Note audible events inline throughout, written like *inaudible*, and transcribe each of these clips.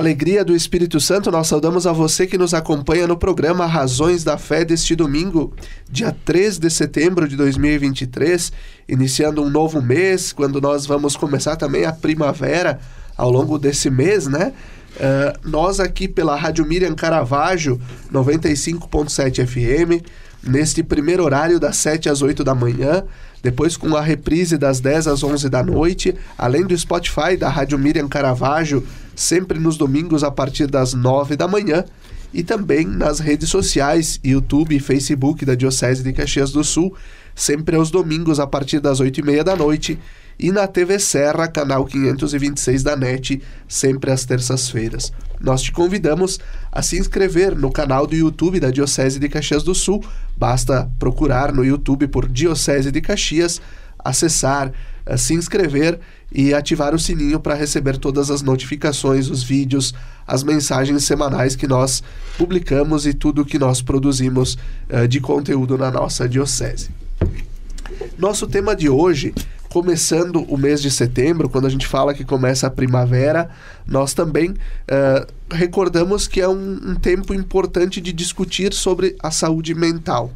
alegria do Espírito Santo, nós saudamos a você que nos acompanha no programa Razões da Fé deste domingo, dia 3 de setembro de 2023, iniciando um novo mês, quando nós vamos começar também a primavera ao longo desse mês, né? Uh, nós aqui pela Rádio Miriam Caravaggio, 95.7 FM, neste primeiro horário das 7 às 8 da manhã, depois com a reprise das 10 às 11 da noite, além do Spotify da Rádio Miriam Caravaggio, sempre nos domingos a partir das 9 da manhã, e também nas redes sociais, YouTube e Facebook da Diocese de Caxias do Sul, sempre aos domingos a partir das 8 e meia da noite, e na TV Serra, canal 526 da NET, sempre às terças-feiras. Nós te convidamos a se inscrever no canal do YouTube da Diocese de Caxias do Sul. Basta procurar no YouTube por Diocese de Caxias, acessar, eh, se inscrever e ativar o sininho para receber todas as notificações, os vídeos, as mensagens semanais que nós publicamos e tudo que nós produzimos uh, de conteúdo na nossa diocese. Nosso tema de hoje começando o mês de setembro, quando a gente fala que começa a primavera, nós também uh, recordamos que é um, um tempo importante de discutir sobre a saúde mental.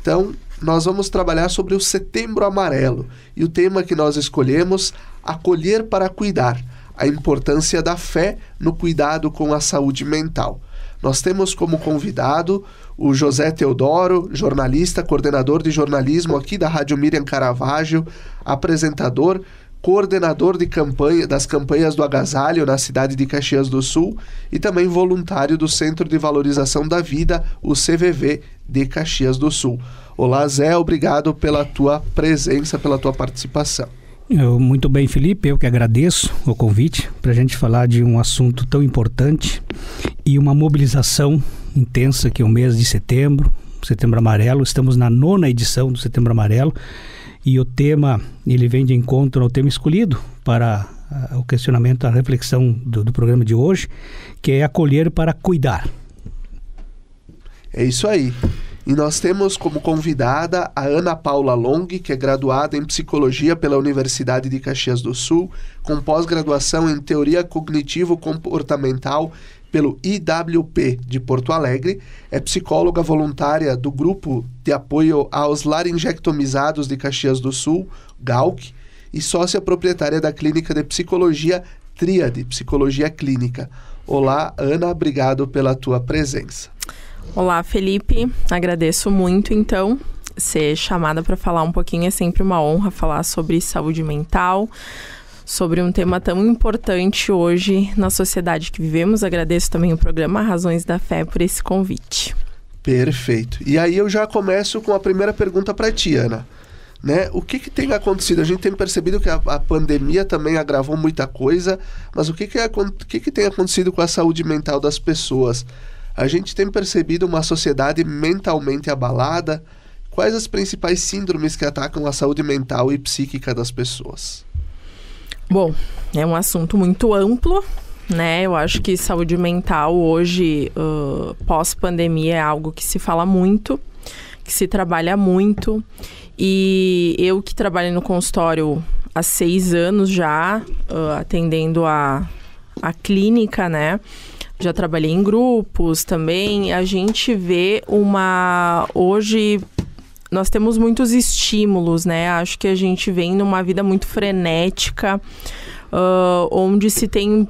Então, nós vamos trabalhar sobre o Setembro Amarelo e o tema que nós escolhemos, Acolher para Cuidar, a importância da fé no cuidado com a saúde mental. Nós temos como convidado o José Teodoro, jornalista, coordenador de jornalismo aqui da Rádio Miriam Caravaggio, apresentador, coordenador de campanha, das campanhas do agasalho na cidade de Caxias do Sul e também voluntário do Centro de Valorização da Vida, o CVV de Caxias do Sul. Olá, Zé, obrigado pela tua presença, pela tua participação. Eu, muito bem, Felipe. Eu que agradeço o convite para a gente falar de um assunto tão importante e uma mobilização intensa que é o mês de setembro, Setembro Amarelo. Estamos na nona edição do Setembro Amarelo e o tema ele vem de encontro ao tema escolhido para uh, o questionamento, a reflexão do, do programa de hoje, que é acolher para cuidar. É isso aí. E nós temos como convidada a Ana Paula Long, que é graduada em psicologia pela Universidade de Caxias do Sul, com pós-graduação em teoria cognitivo-comportamental pelo IWP de Porto Alegre, é psicóloga voluntária do grupo de apoio aos laringectomizados de Caxias do Sul, GALC, e sócia proprietária da clínica de psicologia Tríade, Psicologia Clínica. Olá, Ana, obrigado pela tua presença. Olá, Felipe. Agradeço muito, então, ser chamada para falar um pouquinho. É sempre uma honra falar sobre saúde mental, sobre um tema tão importante hoje na sociedade que vivemos. Agradeço também o programa Razões da Fé por esse convite. Perfeito. E aí eu já começo com a primeira pergunta para ti, Ana. Né? O que, que tem acontecido? A gente tem percebido que a, a pandemia também agravou muita coisa, mas o que, que, é, que, que tem acontecido com a saúde mental das pessoas? a gente tem percebido uma sociedade mentalmente abalada. Quais as principais síndromes que atacam a saúde mental e psíquica das pessoas? Bom, é um assunto muito amplo, né? Eu acho que saúde mental hoje, uh, pós-pandemia, é algo que se fala muito, que se trabalha muito. E eu que trabalho no consultório há seis anos já, uh, atendendo a, a clínica, né? já trabalhei em grupos também. A gente vê uma. Hoje nós temos muitos estímulos, né? Acho que a gente vem numa vida muito frenética, uh, onde se tem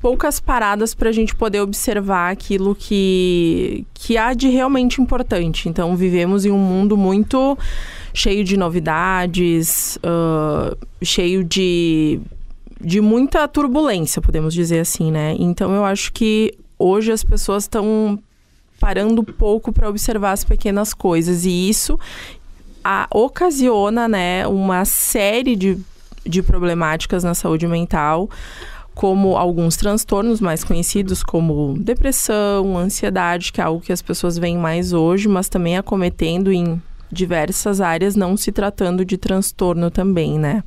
poucas paradas para a gente poder observar aquilo que, que há de realmente importante. Então, vivemos em um mundo muito cheio de novidades, uh, cheio de de muita turbulência, podemos dizer assim, né? Então eu acho que hoje as pessoas estão parando pouco para observar as pequenas coisas e isso a, ocasiona, né, uma série de, de problemáticas na saúde mental como alguns transtornos mais conhecidos, como depressão, ansiedade, que é algo que as pessoas veem mais hoje, mas também acometendo em diversas áreas, não se tratando de transtorno também, né?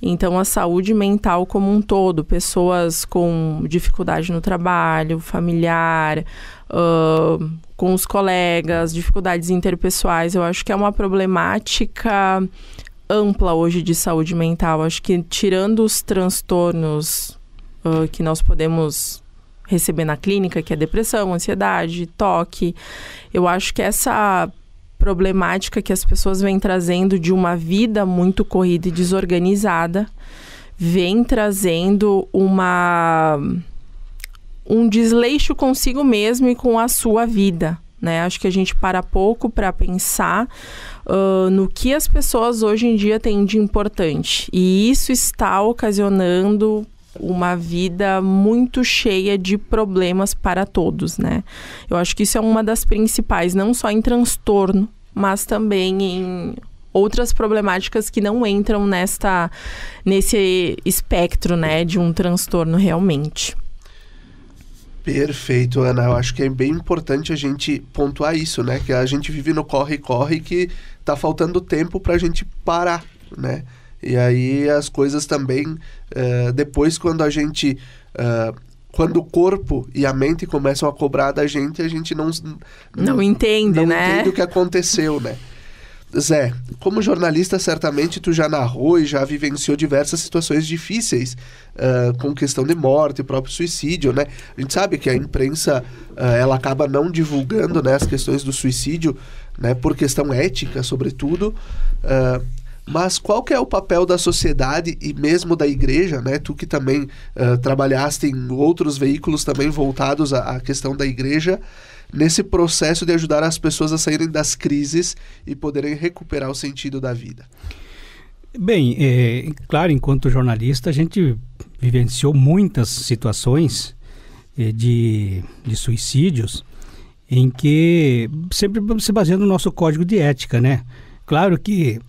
Então, a saúde mental como um todo, pessoas com dificuldade no trabalho, familiar, uh, com os colegas, dificuldades interpessoais, eu acho que é uma problemática ampla hoje de saúde mental. Acho que tirando os transtornos uh, que nós podemos receber na clínica, que é depressão, ansiedade, toque, eu acho que essa problemática que as pessoas vêm trazendo de uma vida muito corrida e desorganizada, vem trazendo uma um desleixo consigo mesmo e com a sua vida. Né? Acho que a gente para pouco para pensar uh, no que as pessoas hoje em dia têm de importante. E isso está ocasionando uma vida muito cheia de problemas para todos, né? Eu acho que isso é uma das principais, não só em transtorno, mas também em outras problemáticas que não entram nesta nesse espectro, né, de um transtorno realmente. Perfeito, Ana. Eu acho que é bem importante a gente pontuar isso, né? Que a gente vive no corre-corre que tá faltando tempo para a gente parar, né? E aí as coisas também, uh, depois quando a gente. Uh, quando o corpo e a mente começam a cobrar da gente, a gente não. Não, não entende, não né? Não entende o que aconteceu, né? Zé, como jornalista, certamente tu já narrou e já vivenciou diversas situações difíceis uh, com questão de morte, próprio suicídio, né? A gente sabe que a imprensa, uh, ela acaba não divulgando né, as questões do suicídio, né? Por questão ética, sobretudo. Uh, mas qual que é o papel da sociedade e mesmo da igreja, né? Tu que também uh, trabalhaste em outros veículos também voltados à, à questão da igreja, nesse processo de ajudar as pessoas a saírem das crises e poderem recuperar o sentido da vida? Bem, é, claro, enquanto jornalista, a gente vivenciou muitas situações é, de, de suicídios em que sempre se baseando no nosso código de ética, né? Claro que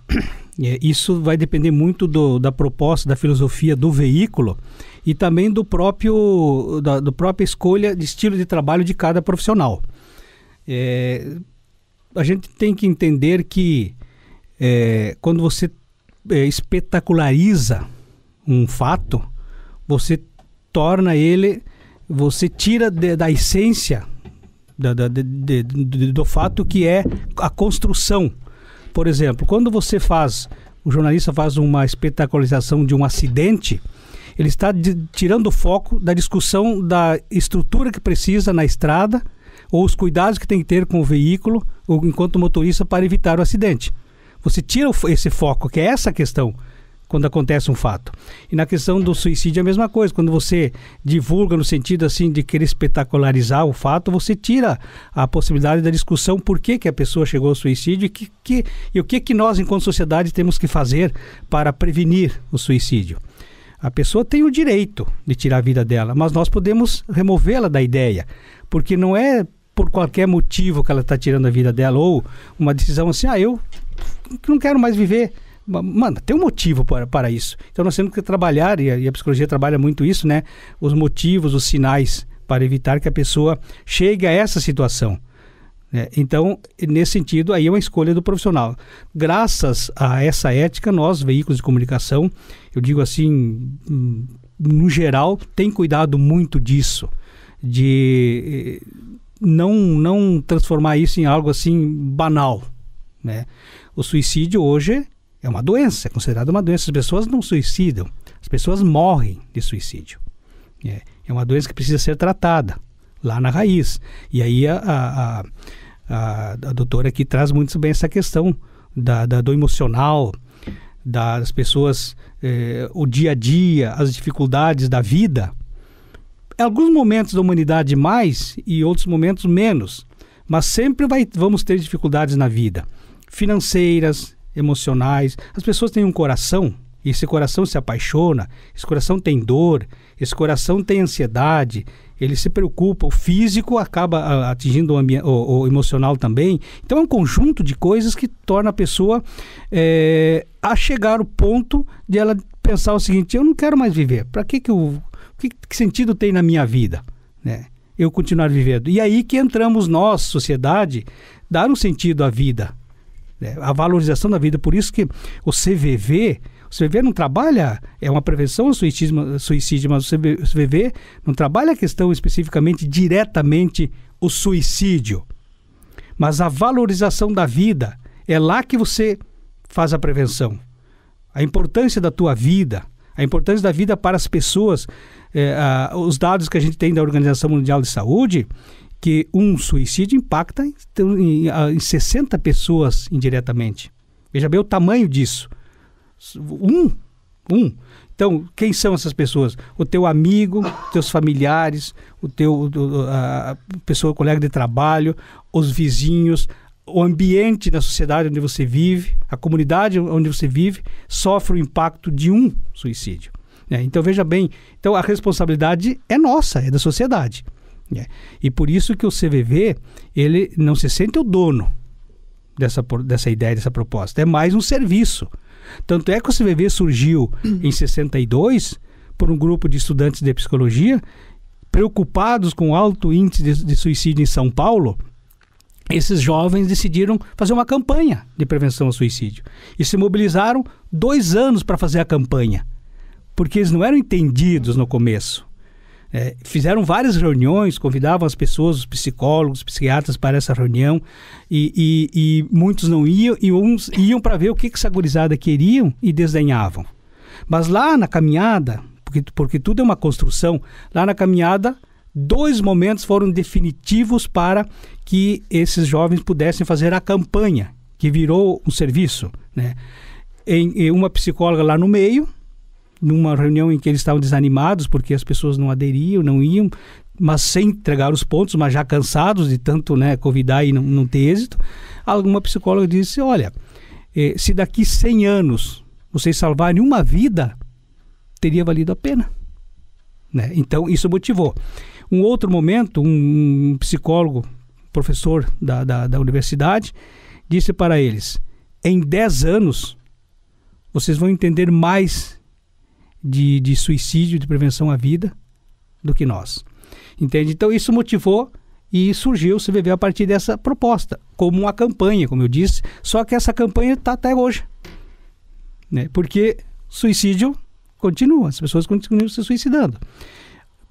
é, isso vai depender muito do, da proposta, da filosofia do veículo e também do próprio da do própria escolha de estilo de trabalho de cada profissional. É, a gente tem que entender que é, quando você é, espetaculariza um fato, você torna ele, você tira de, da essência da, da, de, de, do fato que é a construção por exemplo, quando você faz, o jornalista faz uma espetacularização de um acidente, ele está de, tirando o foco da discussão da estrutura que precisa na estrada ou os cuidados que tem que ter com o veículo ou enquanto motorista para evitar o acidente. Você tira esse foco, que é essa questão quando acontece um fato. E na questão do suicídio é a mesma coisa. Quando você divulga no sentido assim de querer espetacularizar o fato, você tira a possibilidade da discussão por que, que a pessoa chegou ao suicídio e, que, que, e o que, que nós, enquanto sociedade, temos que fazer para prevenir o suicídio. A pessoa tem o direito de tirar a vida dela, mas nós podemos removê-la da ideia, porque não é por qualquer motivo que ela está tirando a vida dela ou uma decisão assim, ah, eu não quero mais viver Mano, tem um motivo para, para isso. Então nós temos que trabalhar, e a, e a psicologia trabalha muito isso, né? Os motivos, os sinais, para evitar que a pessoa chegue a essa situação. Né? então, nesse sentido, aí é uma escolha do profissional. Graças a essa ética, nós, veículos de comunicação, eu digo assim, no geral, tem cuidado muito disso, de eh, não, não transformar isso em algo assim banal. Né? O suicídio hoje é uma doença, é considerada uma doença. As pessoas não suicidam, as pessoas morrem de suicídio. É, é uma doença que precisa ser tratada lá na raiz. E aí a, a, a, a doutora aqui traz muito bem essa questão da, da do emocional, das pessoas, é, o dia a dia, as dificuldades da vida. Alguns momentos da humanidade mais e outros momentos menos, mas sempre vai, vamos ter dificuldades na vida financeiras, emocionais. As pessoas têm um coração e esse coração se apaixona, esse coração tem dor, esse coração tem ansiedade, ele se preocupa, o físico acaba ah, atingindo o, o, o emocional também. Então é um conjunto de coisas que torna a pessoa é, a chegar o ponto de ela pensar o seguinte: eu não quero mais viver. Para que que que, que sentido tem na minha vida, né? Eu continuar vivendo. E aí que entramos nós, sociedade, dar um sentido à vida, né? A valorização da vida. Por isso que o CVV, o CVV não trabalha, é uma prevenção ao suicídio, suicídio mas o CVV não trabalha a questão especificamente diretamente o suicídio. Mas a valorização da vida, é lá que você faz a prevenção. A importância da tua vida, a importância da vida para as pessoas. É, a, os dados que a gente tem da Organização Mundial de Saúde que um suicídio impacta em, em, em 60 pessoas indiretamente. Veja bem o tamanho disso. Um, um. Então, quem são essas pessoas? O teu amigo, teus familiares, o teu a pessoa, colega de trabalho, os vizinhos, o ambiente da sociedade onde você vive, a comunidade onde você vive, sofre o impacto de um suicídio. Né? Então, veja bem, então a responsabilidade é nossa, é da sociedade. É. E por isso que o CVV, ele não se sente o dono dessa, dessa ideia, dessa proposta. É mais um serviço. Tanto é que o CVV surgiu uhum. *clears throat* em 62 por um grupo de estudantes de psicologia preocupados com o alto índice de, de suicídio em São Paulo. Esses jovens decidiram fazer uma campanha de prevenção ao suicídio e se mobilizaram dois anos para fazer a campanha, porque eles não eram entendidos no começo é, fizeram várias reuniões, convidavam as pessoas, os psicólogos, os psiquiatras para essa reunião e, e, e muitos não iam e uns iam para ver o que, que essa gurizada queriam e desdenhavam. Mas lá na caminhada, porque, porque tudo é uma construção, lá na caminhada dois momentos foram definitivos para que esses jovens pudessem fazer a campanha, que virou um serviço. Né? Em, em uma psicóloga lá no meio, numa reunião em que eles estavam desanimados porque as pessoas não aderiam, não iam, mas sem entregar os pontos, mas já cansados de tanto né, convidar e não, não ter êxito, alguma psicóloga disse: Olha, eh, se daqui 100 anos vocês salvarem uma vida, teria valido a pena. Né? Então, isso motivou. Um outro momento, um, psicólogo, professor da, da, da universidade, disse para eles: Em 10 anos, vocês vão entender mais de, de suicídio, de prevenção à vida do que nós. Entende? Então isso motivou e surgiu o CVV a partir dessa proposta, como uma campanha, como eu disse, só que essa campanha está até hoje. Né? Porque suicídio continua, as pessoas continuam se suicidando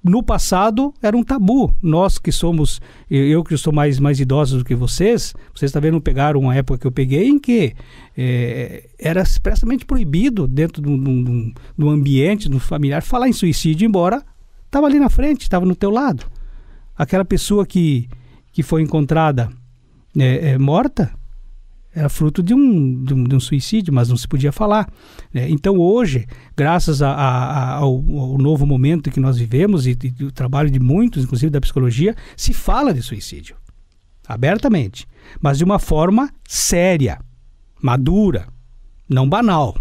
no passado era um tabu. Nós que somos, eu que sou mais, mais idoso do que vocês, vocês também não pegaram uma época que eu peguei em que é, era expressamente proibido dentro de um, de um ambiente, de um familiar, falar em suicídio, embora estava ali na frente, estava no teu lado. Aquela pessoa que, que foi encontrada é, é, morta, era fruto de um, de um, de um suicídio, mas não se podia falar. Né? Então hoje, graças a, a, ao, ao, novo momento que nós vivemos e, e o trabalho de muitos, inclusive da psicologia, se fala de suicídio abertamente, mas de uma forma séria, madura, não banal.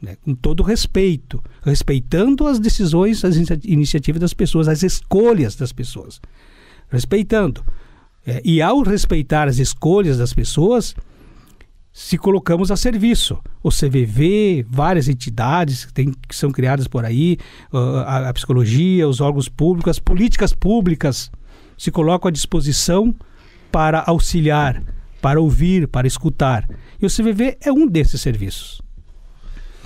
Né? com todo respeito, respeitando as decisões, as iniciativas das pessoas, as escolhas das pessoas. Respeitando. É, e ao respeitar as escolhas das pessoas, se colocamos a serviço. O CVV, várias entidades que, tem, que são criadas por aí, ah, a, a, psicologia, os órgãos públicos, as políticas públicas se colocam à disposição para auxiliar, para ouvir, para escutar. E o CVV é um desses serviços.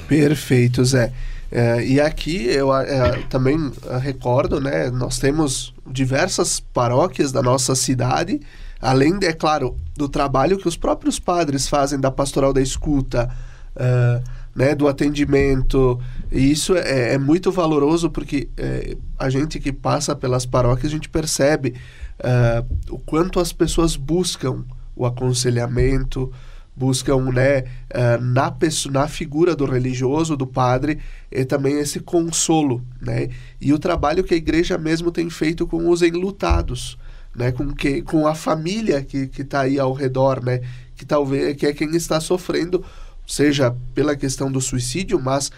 Perfeito, Zé. É, e aqui eu é, também recordo, né, nós temos diversas paróquias da nossa cidade, além, de, é claro, do trabalho que os próprios padres fazem da pastoral da escuta, uh, né, do atendimento. E isso é, é muito valoroso porque é, a gente que passa pelas paróquias, a gente percebe uh, o quanto as pessoas buscam o aconselhamento, buscam né, eh, na, pessoa, na figura do religioso, do padre, e também esse consolo. Né? E o trabalho que a igreja mesmo tem feito com os enlutados, né? com, que, com a família que está aí ao redor, né? que talvez que é quem está sofrendo, seja pela questão do suicídio, mas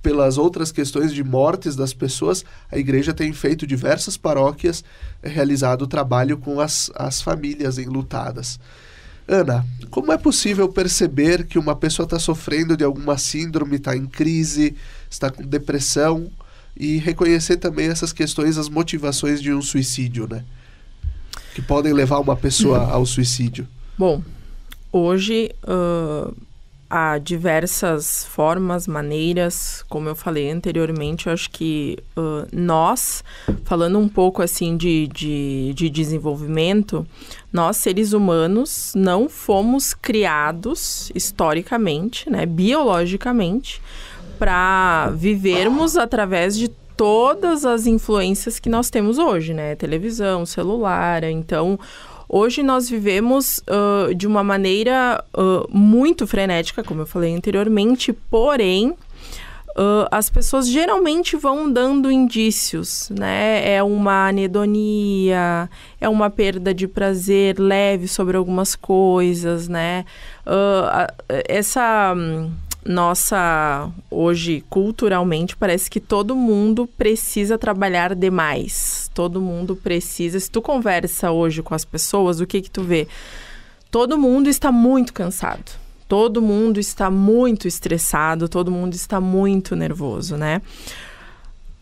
pelas outras questões de mortes das pessoas, a igreja tem feito diversas paróquias, eh, realizado trabalho com as, as famílias enlutadas. Ana, como é possível perceber que uma pessoa está sofrendo de alguma síndrome, está em crise, está com depressão e reconhecer também essas questões, as motivações de um suicídio, né? Que podem levar uma pessoa uhum. ao suicídio. Bom, hoje uh há diversas formas, maneiras, como eu falei anteriormente, eu acho que uh, nós, falando um pouco assim de, de, de, desenvolvimento, nós seres humanos não fomos criados historicamente, né, biologicamente, para vivermos através de todas as influências que nós temos hoje, né? Televisão, celular, então Hoje nós vivemos uh, de uma maneira uh, muito frenética, como eu falei anteriormente, porém. Uh, as pessoas geralmente vão dando indícios, né? É uma anedonia, é uma perda de prazer leve sobre algumas coisas, né? essa nossa hoje culturalmente parece que todo mundo precisa trabalhar demais. Todo mundo precisa. Se tu conversa hoje com as pessoas, o que que tu vê? Todo mundo está muito cansado. Todo mundo está muito estressado, todo mundo está muito nervoso, né?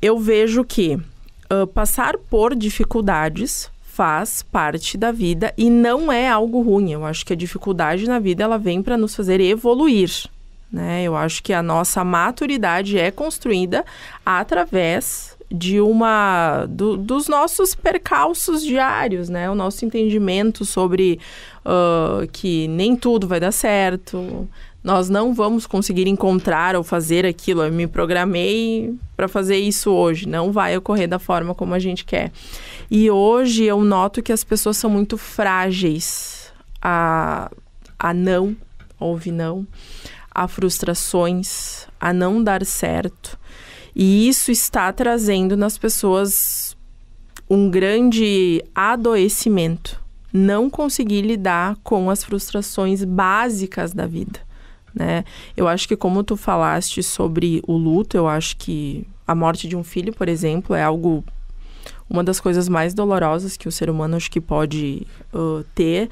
Eu vejo que uh, passar por dificuldades faz parte da vida e não é algo ruim. Eu acho que a dificuldade na vida ela vem para nos fazer evoluir, né? Eu acho que a nossa maturidade é construída através de uma do, dos nossos percalços diários, né? O nosso entendimento sobre uh, que nem tudo vai dar certo, nós não vamos conseguir encontrar ou fazer aquilo. Eu me programei para fazer isso hoje, não vai ocorrer da forma como a gente quer. E hoje eu noto que as pessoas são muito frágeis a, a não, ouve não a frustrações, a não dar certo. E isso está trazendo nas pessoas um grande adoecimento. Não conseguir lidar com as frustrações básicas da vida. Né? Eu acho que, como tu falaste sobre o luto, eu acho que a morte de um filho, por exemplo, é algo uma das coisas mais dolorosas que o ser humano acho que pode uh, ter.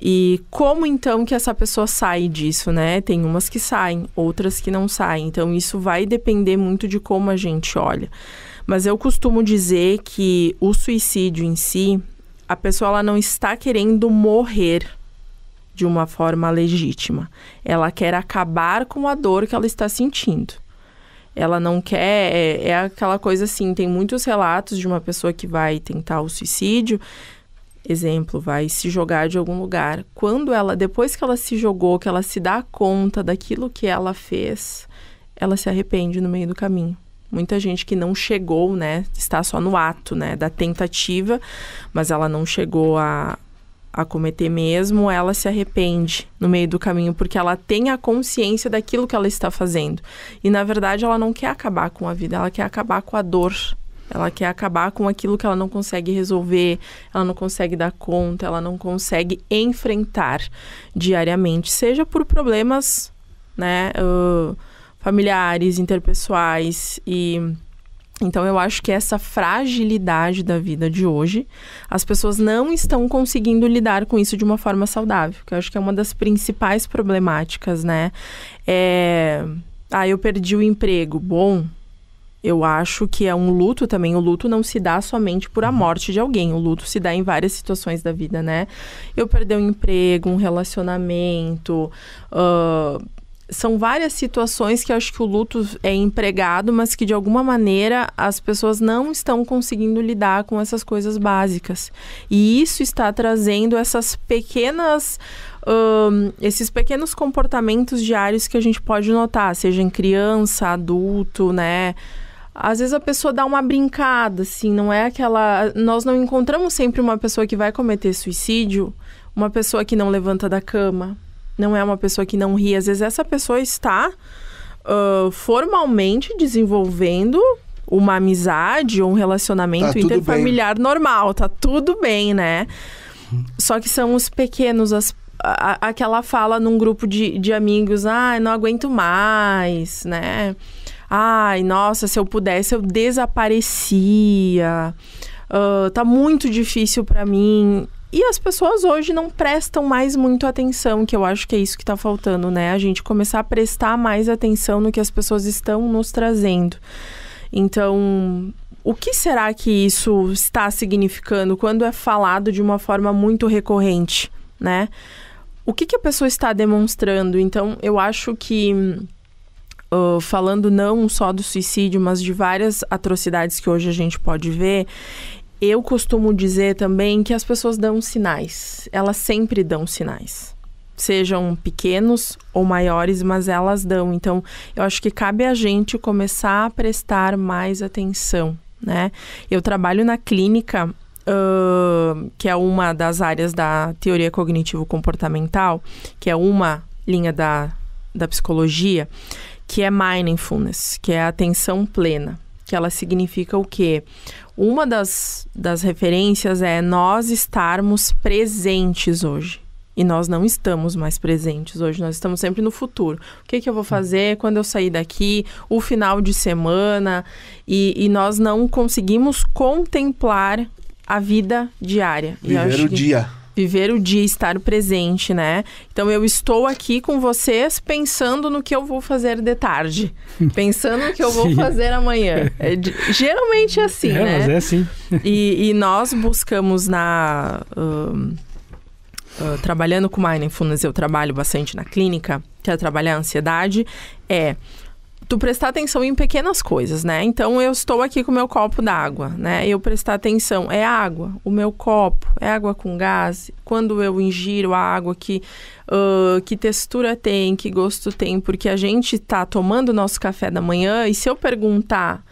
E como então que essa pessoa sai disso, né? Tem umas que saem, outras que não saem. Então isso vai depender muito de como a gente olha. Mas eu costumo dizer que o suicídio em si, a pessoa ela não está querendo morrer de uma forma legítima. Ela quer acabar com a dor que ela está sentindo. Ela não quer. É, é aquela coisa assim: tem muitos relatos de uma pessoa que vai tentar o suicídio exemplo, vai se jogar de algum lugar. Quando ela, depois que ela se jogou, que ela se dá conta daquilo que ela fez, ela se arrepende no meio do caminho. Muita gente que não chegou, né, está só no ato, né, da tentativa, mas ela não chegou a, a cometer mesmo, ela se arrepende no meio do caminho, porque ela tem a consciência daquilo que ela está fazendo. E na verdade ela não quer acabar com a vida, ela quer acabar com a dor ela quer acabar com aquilo que ela não consegue resolver, ela não consegue dar conta, ela não consegue enfrentar diariamente, seja por problemas, né, uh, familiares, interpessoais e então eu acho que essa fragilidade da vida de hoje, as pessoas não estão conseguindo lidar com isso de uma forma saudável, que eu acho que é uma das principais problemáticas, né? É, ah, eu perdi o emprego. Bom, eu acho que é um luto também. O luto não se dá somente por a uhum. morte de alguém. O luto se dá em várias situações da vida, né? Eu perder um emprego, um relacionamento. Uh, são várias situações que eu acho que o luto é empregado, mas que de alguma maneira as pessoas não estão conseguindo lidar com essas coisas básicas. E isso está trazendo essas pequenas. Um, ah, esses pequenos comportamentos diários que a gente pode notar, seja em criança, adulto, né? às vezes a pessoa dá uma brincada, assim, não é aquela. Nós não encontramos sempre uma pessoa que vai cometer suicídio, uma pessoa que não levanta da cama, não é uma pessoa que não ri. Às vezes essa pessoa está uh, formalmente desenvolvendo uma amizade ou um relacionamento tá interfamiliar normal, tá tudo bem, né? Só que são os pequenos aquela fala num grupo de, de amigos, ah, não aguento mais, né? Ai, nossa, se eu pudesse, eu desaparecia. Uh, tá muito difícil para mim. E as pessoas hoje não prestam mais muito atenção, que eu acho que é isso que está faltando, né? A gente começar a prestar mais atenção no que as pessoas estão nos trazendo. Então, o que será que isso está significando quando é falado de uma forma muito recorrente, né? O que, que a pessoa está demonstrando? Então, eu acho que uh, falando não só do suicídio, mas de várias atrocidades que hoje a gente pode ver, eu costumo dizer também que as pessoas dão sinais. Elas sempre dão sinais. Sejam pequenos ou maiores, mas elas dão. Então, eu acho que cabe a gente começar a prestar mais atenção, né? Eu trabalho na clínica, uh, que é uma das áreas da teoria cognitivo-comportamental, que é uma linha da, da psicologia que é mindfulness, que é atenção plena, que ela significa o quê? Uma das, das referências é nós estarmos presentes hoje. E nós não estamos mais presentes hoje, nós estamos sempre no futuro. O que, que eu vou hum. fazer quando eu sair daqui? O final de semana. E, e nós não conseguimos contemplar a vida diária. Viver o que... dia Viver o dia, estar presente, né? Então eu estou aqui com vocês pensando no que eu vou fazer de tarde, *laughs* pensando no que eu vou fazer amanhã. É, geralmente é assim, é, né? Mas é assim. E, e nós buscamos na. Uh, uh, trabalhando com Mindfulness, eu trabalho bastante na clínica, que é trabalhar a ansiedade, é tu prestar atenção em pequenas coisas, né? Então eu estou aqui com o meu copo d'água, né? Eu prestar atenção, é água, o meu copo, é água com gás. Quando eu ingiro a água, que, uh, que textura tem, que gosto tem, porque a gente tá tomando nosso café da manhã e se eu perguntar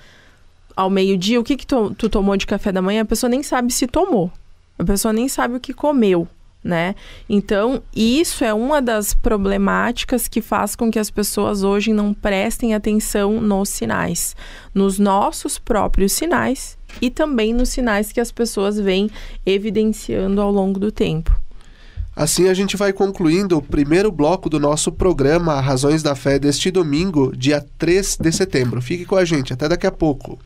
ao meio-dia o que, que tu, tu tomou de café da manhã, a pessoa nem sabe se tomou. A pessoa nem sabe o que comeu né? Então, isso é uma das problemáticas que faz com que as pessoas hoje não prestem atenção nos sinais, nos nossos próprios sinais e também nos sinais que as pessoas vêm evidenciando ao longo do tempo. Assim a gente vai concluindo o primeiro bloco do nosso programa Razões da Fé deste domingo, dia 3 de setembro. Fique com a gente, até daqui a pouco.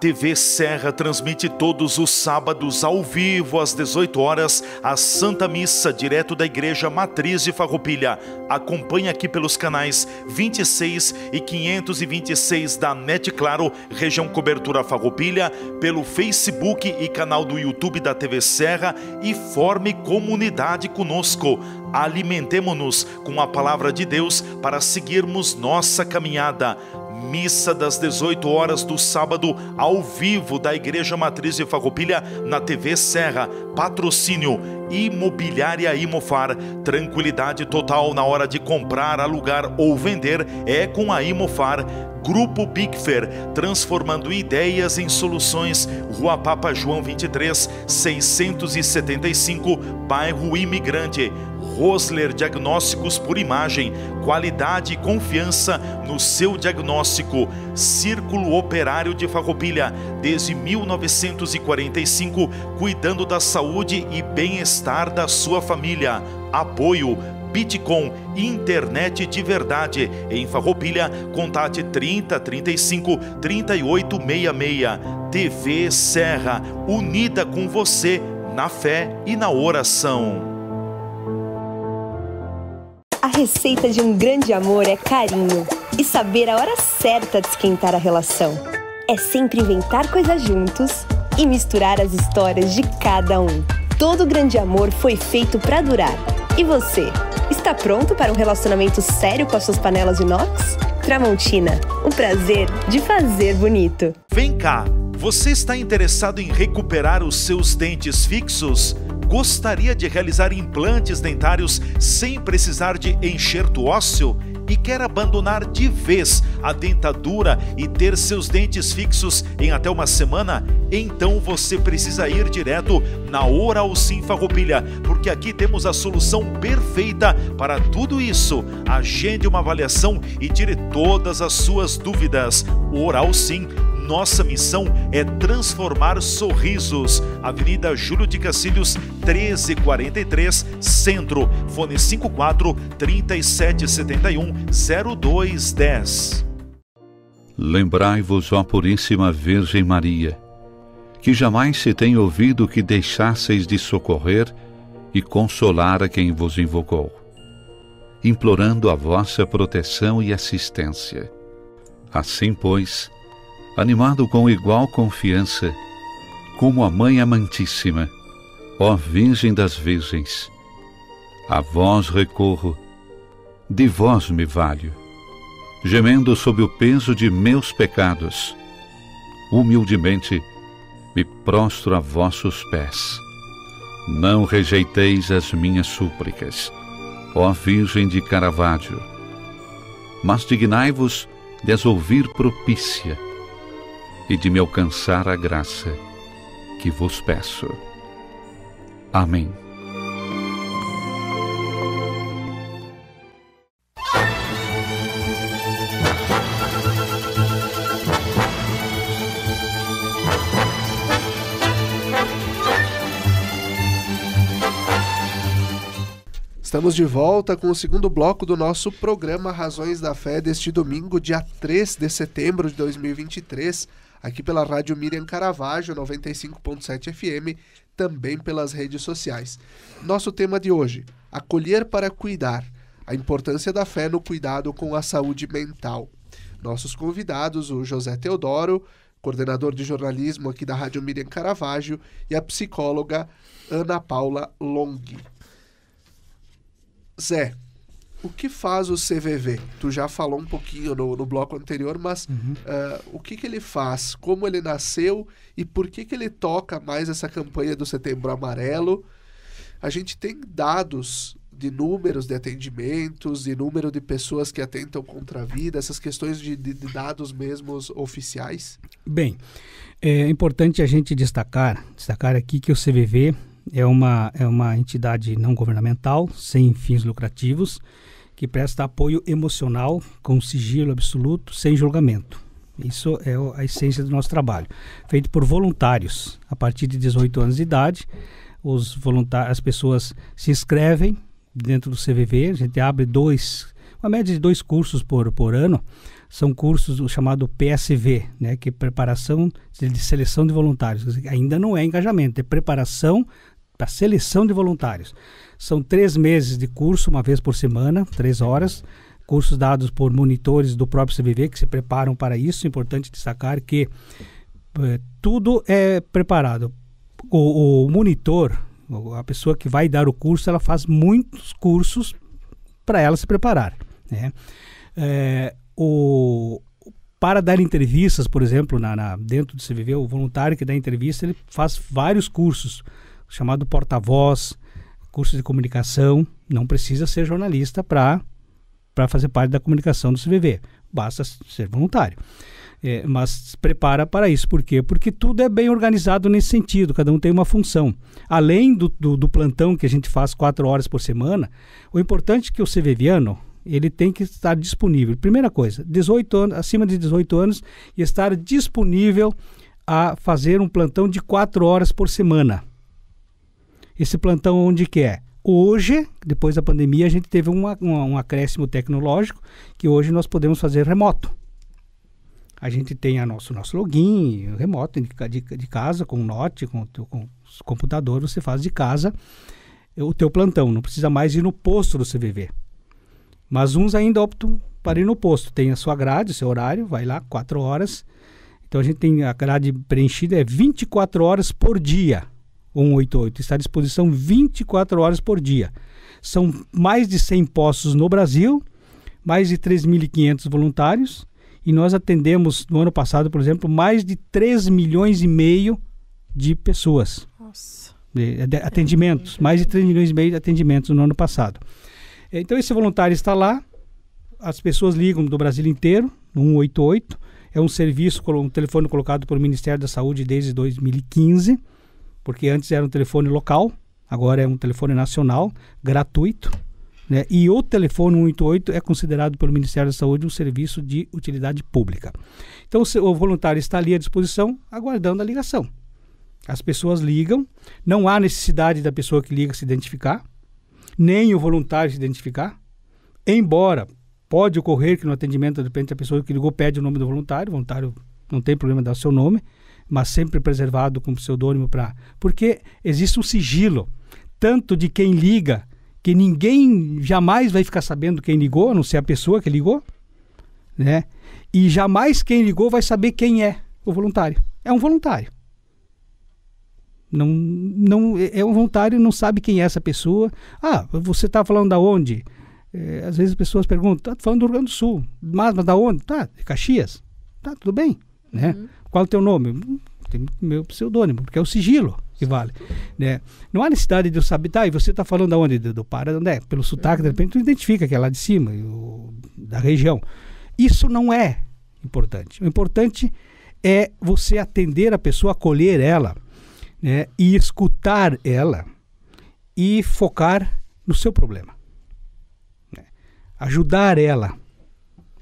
TV Serra transmite todos os sábados ao vivo às 18 horas a Santa Missa direto da Igreja Matriz de Farroupilha. Acompanhe aqui pelos canais 26 e 526 da Net Claro, região cobertura Farroupilha, pelo Facebook e canal do YouTube da TV Serra e forme comunidade conosco. Alimentemo-nos com a palavra de Deus para seguirmos nossa caminhada missa das 18 horas do sábado ao vivo da Igreja Matriz de Farroupilha na TV Serra. Patrocínio Imobiliária Imofar. Tranquilidade total na hora de comprar, alugar ou vender é com a Imofar. Grupo Big Fair, transformando ideias em soluções. Rua Papa João 23, 675, bairro Imigrante. Rosler Diagnósticos por Imagem, qualidade e confiança no seu diagnóstico. Círculo Operário de Farroupilha, desde 1945, cuidando da saúde e bem-estar da sua família. Apoio Bitcoin, internet de verdade. Em Farroupilha, contate 30 35 38 66. TV Serra, unida com você na fé e na oração receita de um grande amor é carinho e saber a hora certa de esquentar a relação. É sempre inventar coisas juntos e misturar as histórias de cada um. Todo grande amor foi feito para durar. E você, está pronto para um relacionamento sério com as suas panelas de inox? Tramontina, o prazer de fazer bonito. Vem cá, você está interessado em recuperar os seus dentes fixos? gostaria de realizar implantes dentários sem precisar de enxerto ósseo e quer abandonar de vez a dentadura e ter seus dentes fixos em até uma semana? Então você precisa ir direto na Oral Sim Farroupilha, porque aqui temos a solução perfeita para tudo isso. Agende uma avaliação e tire todas as suas dúvidas. Oral Sim nossa missão é transformar sorrisos. Avenida Júlio de Cacilhos, 1343, Centro. Fone 54 3771 0210. Lembrai-vos, ó Puríssima Virgem Maria, que jamais se tem ouvido que deixasseis de socorrer e consolar a quem vos invocou, implorando a vossa proteção e assistência. Assim, pois, animado com igual confiança, como a Mãe Amantíssima, ó Virgem das Virgens. A vós recorro, de vós me valho, gemendo sob o peso de meus pecados. Humildemente me prostro a vossos pés. Não rejeiteis as minhas súplicas, ó Virgem de Caravaggio, mas dignai-vos de as ouvir propícia e de me alcançar a graça que vos peço. Amém. Estamos de volta com o segundo bloco do nosso programa Razões da Fé deste domingo, dia 3 de setembro de 2023 aqui pela Rádio Miriam Caravaggio, 95.7 FM, também pelas redes sociais. Nosso tema de hoje: acolher para cuidar, a importância da fé no cuidado com a saúde mental. Nossos convidados, o José Teodoro, coordenador de jornalismo aqui da Rádio Miriam Caravaggio, e a psicóloga Ana Paula Long. Zé, o que faz o CVV? Tu já falou um pouquinho no, no bloco anterior, mas uhum. uh, o que, que ele faz? Como ele nasceu e por que, que ele toca mais essa campanha do Setembro Amarelo? A gente tem dados de números de atendimentos, de número de pessoas que atentam contra a vida, essas questões de, de, de dados mesmos oficiais? Bem, é importante a gente destacar, destacar aqui que o CVV é uma, é uma entidade não governamental, sem fins lucrativos, que presta apoio emocional com sigilo absoluto, sem julgamento. Isso é a essência do nosso trabalho, feito por voluntários a partir de 18 anos de idade. Os voluntários, as pessoas se inscrevem dentro do CVV. A gente abre dois, uma média de dois cursos por, por ano. São cursos o chamado PSV, né, que é preparação de seleção de voluntários. Ainda não é engajamento, é preparação para seleção de voluntários. São três meses de curso, uma vez por semana, três horas. Cursos dados por monitores do próprio CVV que se preparam para isso. importante destacar que é, tudo é preparado. O, o monitor, a pessoa que vai dar o curso, ela faz muitos cursos para ela se preparar. Né? É, o, para dar entrevistas, por exemplo, na, na, dentro do CVV, o voluntário que dá entrevista, ele faz vários cursos, chamado porta-voz, curso de comunicação, não precisa ser jornalista para fazer parte da comunicação do CVV, basta ser voluntário. É, mas prepara para isso, por quê? Porque tudo é bem organizado nesse sentido, cada um tem uma função. Além do, do, do plantão que a gente faz quatro horas por semana, o importante é que o CVViano, ele tem que estar disponível. Primeira coisa, 18 anos, acima de 18 anos e estar disponível a fazer um plantão de quatro horas por semana esse plantão onde quer é? Hoje, depois da pandemia, a gente teve uma, uma, um acréscimo tecnológico que hoje nós podemos fazer remoto. A gente tem a nosso, nosso login remoto de, de, de casa, com o Note, com, com o computador, você faz de casa eh, o teu plantão. Não precisa mais ir no posto do CVV. Mas uns ainda optam para ir no posto. Tem a sua grade, o seu horário, vai lá, 4 horas. Então a gente tem a grade preenchida, é 24 horas por dia. 188 está à disposição 24 horas por dia. São mais de 100 postos no Brasil, mais de 3.500 voluntários e nós atendemos no ano passado, por exemplo, mais de 3 milhões e meio de pessoas. Nossa. É, é de, atendimentos, mais de 3 milhões e meio de atendimentos no ano passado. Então esse voluntário está lá, as pessoas ligam do Brasil inteiro, no 188, é um serviço, um telefone colocado pelo Ministério da Saúde desde 2015 porque antes era um telefone local, agora é um telefone nacional, gratuito. Né? E o telefone 188 é considerado pelo Ministério da Saúde um serviço de utilidade pública. Então o voluntário está ali à disposição, aguardando a ligação. As pessoas ligam, não há necessidade da pessoa que liga se identificar, nem o voluntário se identificar, embora pode ocorrer que no atendimento, de repente, a pessoa que ligou pede o nome do voluntário, o voluntário não tem problema dar seu nome, mas sempre preservado com pseudônimo para. Porque existe um sigilo, tanto de quem liga, que ninguém jamais vai ficar sabendo quem ligou, a não ser a pessoa que ligou, né? E jamais quem ligou vai saber quem é o voluntário. É um voluntário. Não, não é um voluntário, não sabe quem é essa pessoa. Ah, você está falando da onde? É, às vezes as pessoas perguntam, tá falando do Rio Grande do Sul, mas, mas da onde? Tá, de Caxias. Tá, tudo bem, né? Uhum. Qual o teu nome? Tem meu pseudônimo, porque é o sigilo que vale. Né? Não há necessidade de eu saber, tá, e você está falando da onde? Do, do Pará, onde é? Pelo sotaque, de repente tu identifica que é lá de cima, o, da região. Isso não é importante. O importante é você atender a pessoa, acolher ela, né? E escutar ela e focar no seu problema. Né? Ajudar ela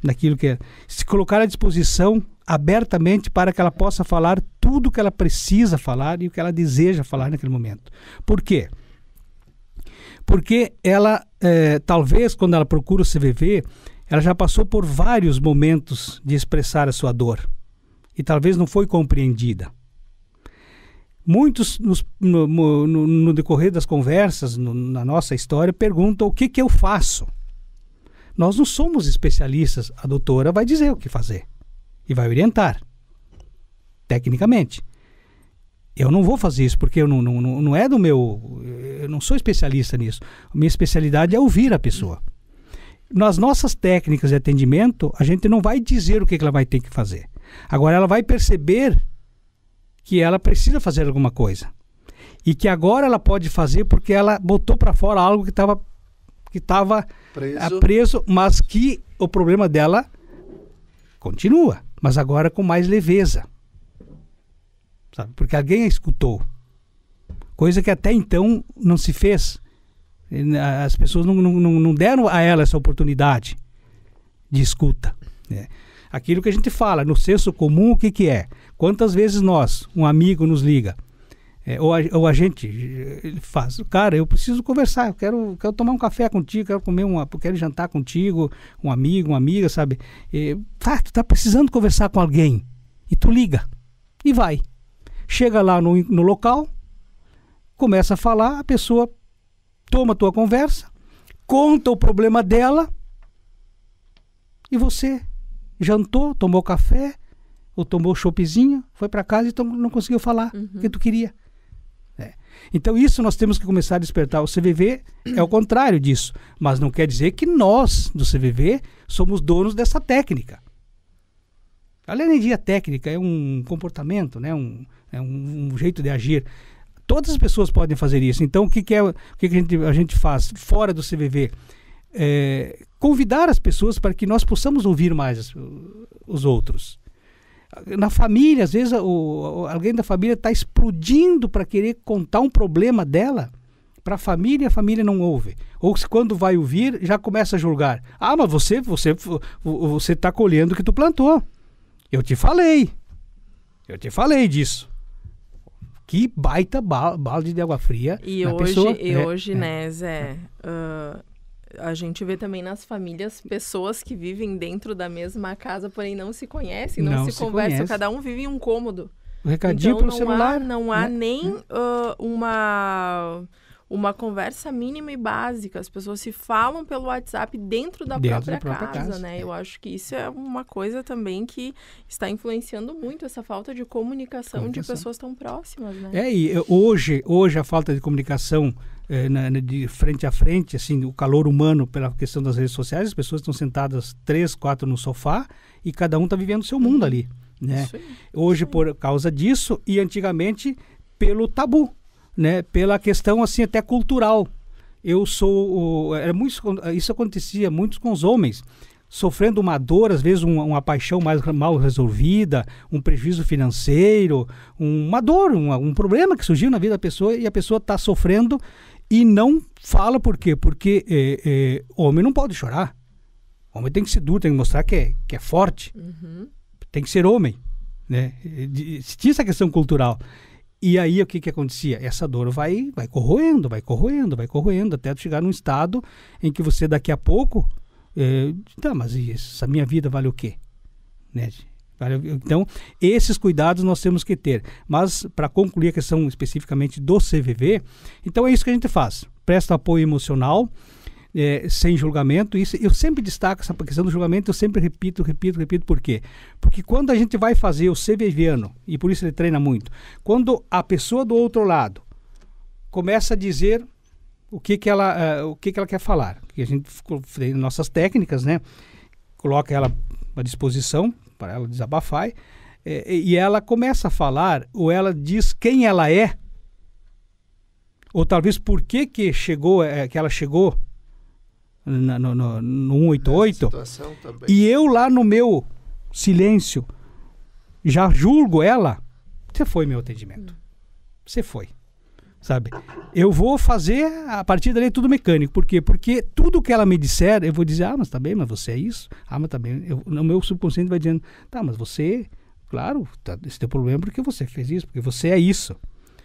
naquilo que é. Se colocar à disposição abertamente para que ela possa falar tudo o que ela precisa falar e o que ela deseja falar naquele momento. Por quê? Porque ela, é, talvez quando ela procura o CVV, ela já passou por vários momentos de expressar a sua dor e talvez não foi compreendida. Muitos, nos, no, no, no, decorrer das conversas, no, na nossa história, perguntam o que, que eu faço. Nós não somos especialistas, a doutora vai dizer o que fazer e vai orientar, tecnicamente. Eu não vou fazer isso porque eu não, não, não é do meu. Eu não sou especialista nisso. Minha especialidade é ouvir a pessoa. Nas nossas técnicas de atendimento, a gente não vai dizer o que ela vai ter que fazer. Agora, ela vai perceber que ela precisa fazer alguma coisa. E que agora ela pode fazer porque ela botou para fora algo que estava que tava preso. Ah, preso, mas que o problema dela continua mas agora com mais leveza. Sabe? Porque alguém a escutou. Coisa que até então não se fez. Né, as pessoas não, não, não deram a ela essa oportunidade de escuta. Né? Aquilo que a gente fala, no senso comum, o que, que é? Quantas vezes nós, um amigo nos liga, é, ou, a, ou a gente ele eh, faz, cara, eu preciso conversar, eu quero, quero tomar um café contigo, quero comer uma, quero jantar contigo, um amigo, uma amiga, sabe? E, eh, tá, tu tá precisando conversar com alguém. E tu liga. E vai. Chega lá no, no local, começa a falar, a pessoa toma a tua conversa, conta o problema dela, e você jantou, tomou café, ou tomou chopezinho, foi para casa e não conseguiu falar o uhum. que tu queria. Então, isso nós temos que começar a despertar. O CVV é o contrário disso, mas não quer dizer que nós, do CVV, somos donos dessa técnica. A energia técnica é um comportamento, né? um, é um, um jeito de agir. Todas as pessoas podem fazer isso. Então, o que, que, é, o que, que a, gente, a gente faz fora do CVV? É, convidar as pessoas para que nós possamos ouvir mais os outros na família, às vezes o, alguém da família está explodindo para querer contar um problema dela para a família, a família não ouve. Ou quando vai ouvir, já começa a julgar. Ah, mas você você você está colhendo o que tu plantou. Eu te falei. Eu te falei disso. Que baita balde de água fria. E hoje, pessoa, e né? hoje é. né, Zé, uh, a gente vê também nas famílias pessoas que vivem dentro da mesma casa, porém não se conhecem, não, não se, se conversam, conhece. cada um vive em um cômodo. Um recadinho então, para o celular. Há, não há né? nem uh, uma uma conversa mínima e básica. As pessoas se falam pelo WhatsApp dentro da, dentro própria, da própria casa, casa, né? É. Eu acho que isso é uma coisa também que está influenciando muito essa falta de comunicação, comunicação. de pessoas tão próximas, né? É, e hoje, hoje a falta de comunicação eh, na, de frente a frente, assim, o calor humano pela questão das redes sociais, as pessoas estão sentadas três, quatro no sofá e cada um está vivendo o seu mundo ali, né? Sim. Hoje Sim. por causa disso e antigamente pelo tabu, né? Pela questão assim até cultural. Eu sou, era muito, isso acontecia muito com os homens sofrendo uma dor, às vezes uma, uma, paixão mais mal resolvida, um prejuízo financeiro, uma dor, uma, um problema que surgiu na vida da pessoa e a pessoa está sofrendo e não fala por quê? Porque é, é, homem não pode chorar. Homem tem que ser duro, tem que mostrar que é, que é forte. Uhum. Tem que ser homem. Né? Tinha essa questão cultural. E aí o que, que acontecia? Essa dor vai, vai corroendo, vai corroendo, vai corroendo, até chegar num estado em que você daqui a pouco. É, tá, mas essa minha vida vale o quê? Né? Então, esses cuidados nós temos que ter. Mas, para concluir a questão especificamente do CVV, então é isso que a gente faz. Presta apoio emocional, é, sem julgamento. Isso, eu sempre destaco essa questão do julgamento, eu sempre repito, repito, repito. Por quê? Porque quando a gente vai fazer o CVViano, e por isso ele treina muito, quando a pessoa do outro lado começa a dizer o que, que, ela, uh, o que, que ela quer falar, que a gente, nossas técnicas, né? Coloca ela à disposição para ela desabafar, é, e ela começa a falar, ou ela diz quem ela é, ou talvez por que, que, chegou, é, que ela chegou na, no, no, no 188, é, tá e eu lá no meu silêncio já julgo ela, você foi meu atendimento. Você foi sabe? Eu vou fazer a partir dali tudo mecânico. Por quê? Porque tudo que ela me disser, eu vou dizer, ah, mas tá bem, mas você é isso. Ah, mas tá bem. Eu, o meu subconsciente vai dizendo, tá, mas você, claro, tá, esse teu problema é porque você fez isso, porque você é isso.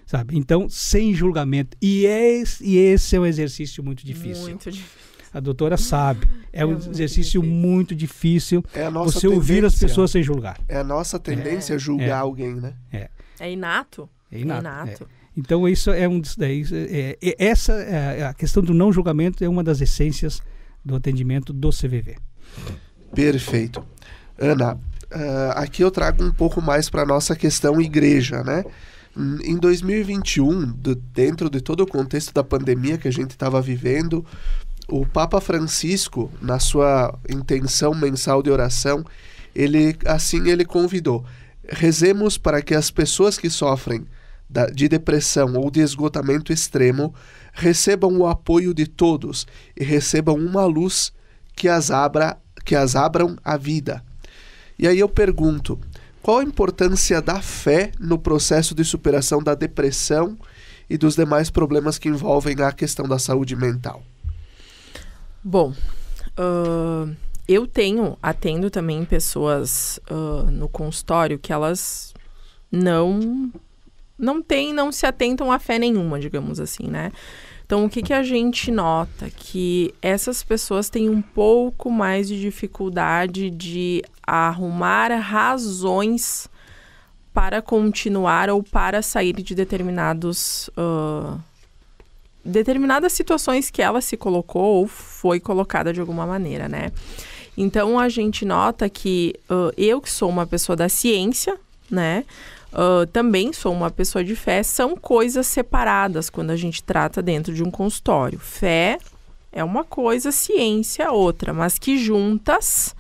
Sabe? Então, sem julgamento. E esse, e esse é um exercício muito difícil. Muito difícil. A doutora sabe. É, é um exercício muito difícil é você tendência. ouvir as pessoas sem julgar. É a nossa tendência é, julgar é, alguém, né? É. É inato. É inato. É inato. É. Então isso é um daí é, é, é, essa é, a questão do não julgamento é uma das essências do atendimento do CVV. Perfeito, Ana. Uh, aqui eu trago um pouco mais para nossa questão igreja, né? Hum, em 2021, do, dentro de todo o contexto da pandemia que a gente estava vivendo, o Papa Francisco, na sua intenção mensal de oração, ele assim ele convidou: rezemos para que as pessoas que sofrem de depressão ou de esgotamento extremo recebam o apoio de todos e recebam uma luz que as abra, que as abram a vida. E aí eu pergunto, qual a importância da fé no processo de superação da depressão e dos demais problemas que envolvem a questão da saúde mental? Bom, uh, eu tenho, atendo também pessoas uh, no consultório que elas não não têm, não se atentam à fé nenhuma, digamos assim, né? Então, o que, que a gente nota? Que essas pessoas têm um pouco mais de dificuldade de arrumar razões para continuar ou para sair de determinados. Uh, determinadas situações que ela se colocou ou foi colocada de alguma maneira, né? Então a gente nota que uh, eu que sou uma pessoa da ciência, né? uh, também sou uma pessoa de fé, são coisas separadas quando a gente trata dentro de um consultório. Fé é uma coisa, ciência é outra, mas que juntas,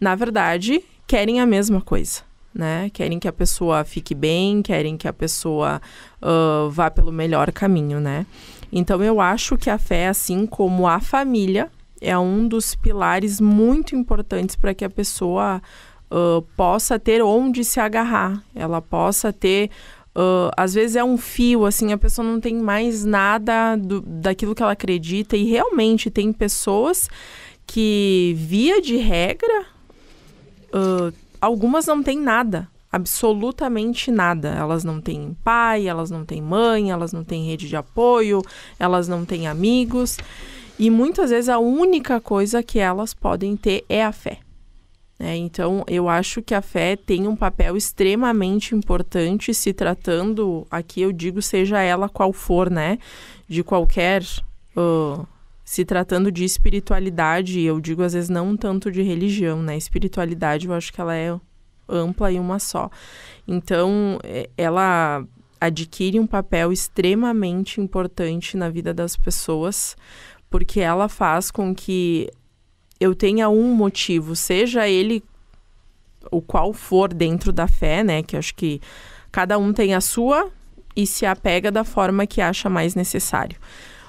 na verdade, querem a mesma coisa. Né? Querem que a pessoa fique bem, querem que a pessoa uh, vá pelo melhor caminho, né? Então eu acho que a fé, assim como a família, é um dos pilares muito importantes para que a pessoa uh, possa ter onde se agarrar, ela possa ter. Uh, às vezes é um fio, assim, a pessoa não tem mais nada do, daquilo que ela acredita, e realmente tem pessoas que, via de regra, uh, algumas não têm nada, absolutamente nada. Elas não têm pai, elas não têm mãe, elas não têm rede de apoio, elas não têm amigos. E muitas vezes a única coisa que elas podem ter é a fé. É, então, eu acho que a fé tem um papel extremamente importante se tratando, aqui eu digo, seja ela qual for, né? De qualquer. Uh, se tratando de espiritualidade, eu digo às vezes não tanto de religião, né? Espiritualidade eu acho que ela é ampla e uma só. Então, é, ela adquire um papel extremamente importante na vida das pessoas, porque ela faz com que eu tenha um motivo, seja ele o qual for dentro da fé, né? Que acho que cada um tem a sua e se apega da forma que acha mais necessário.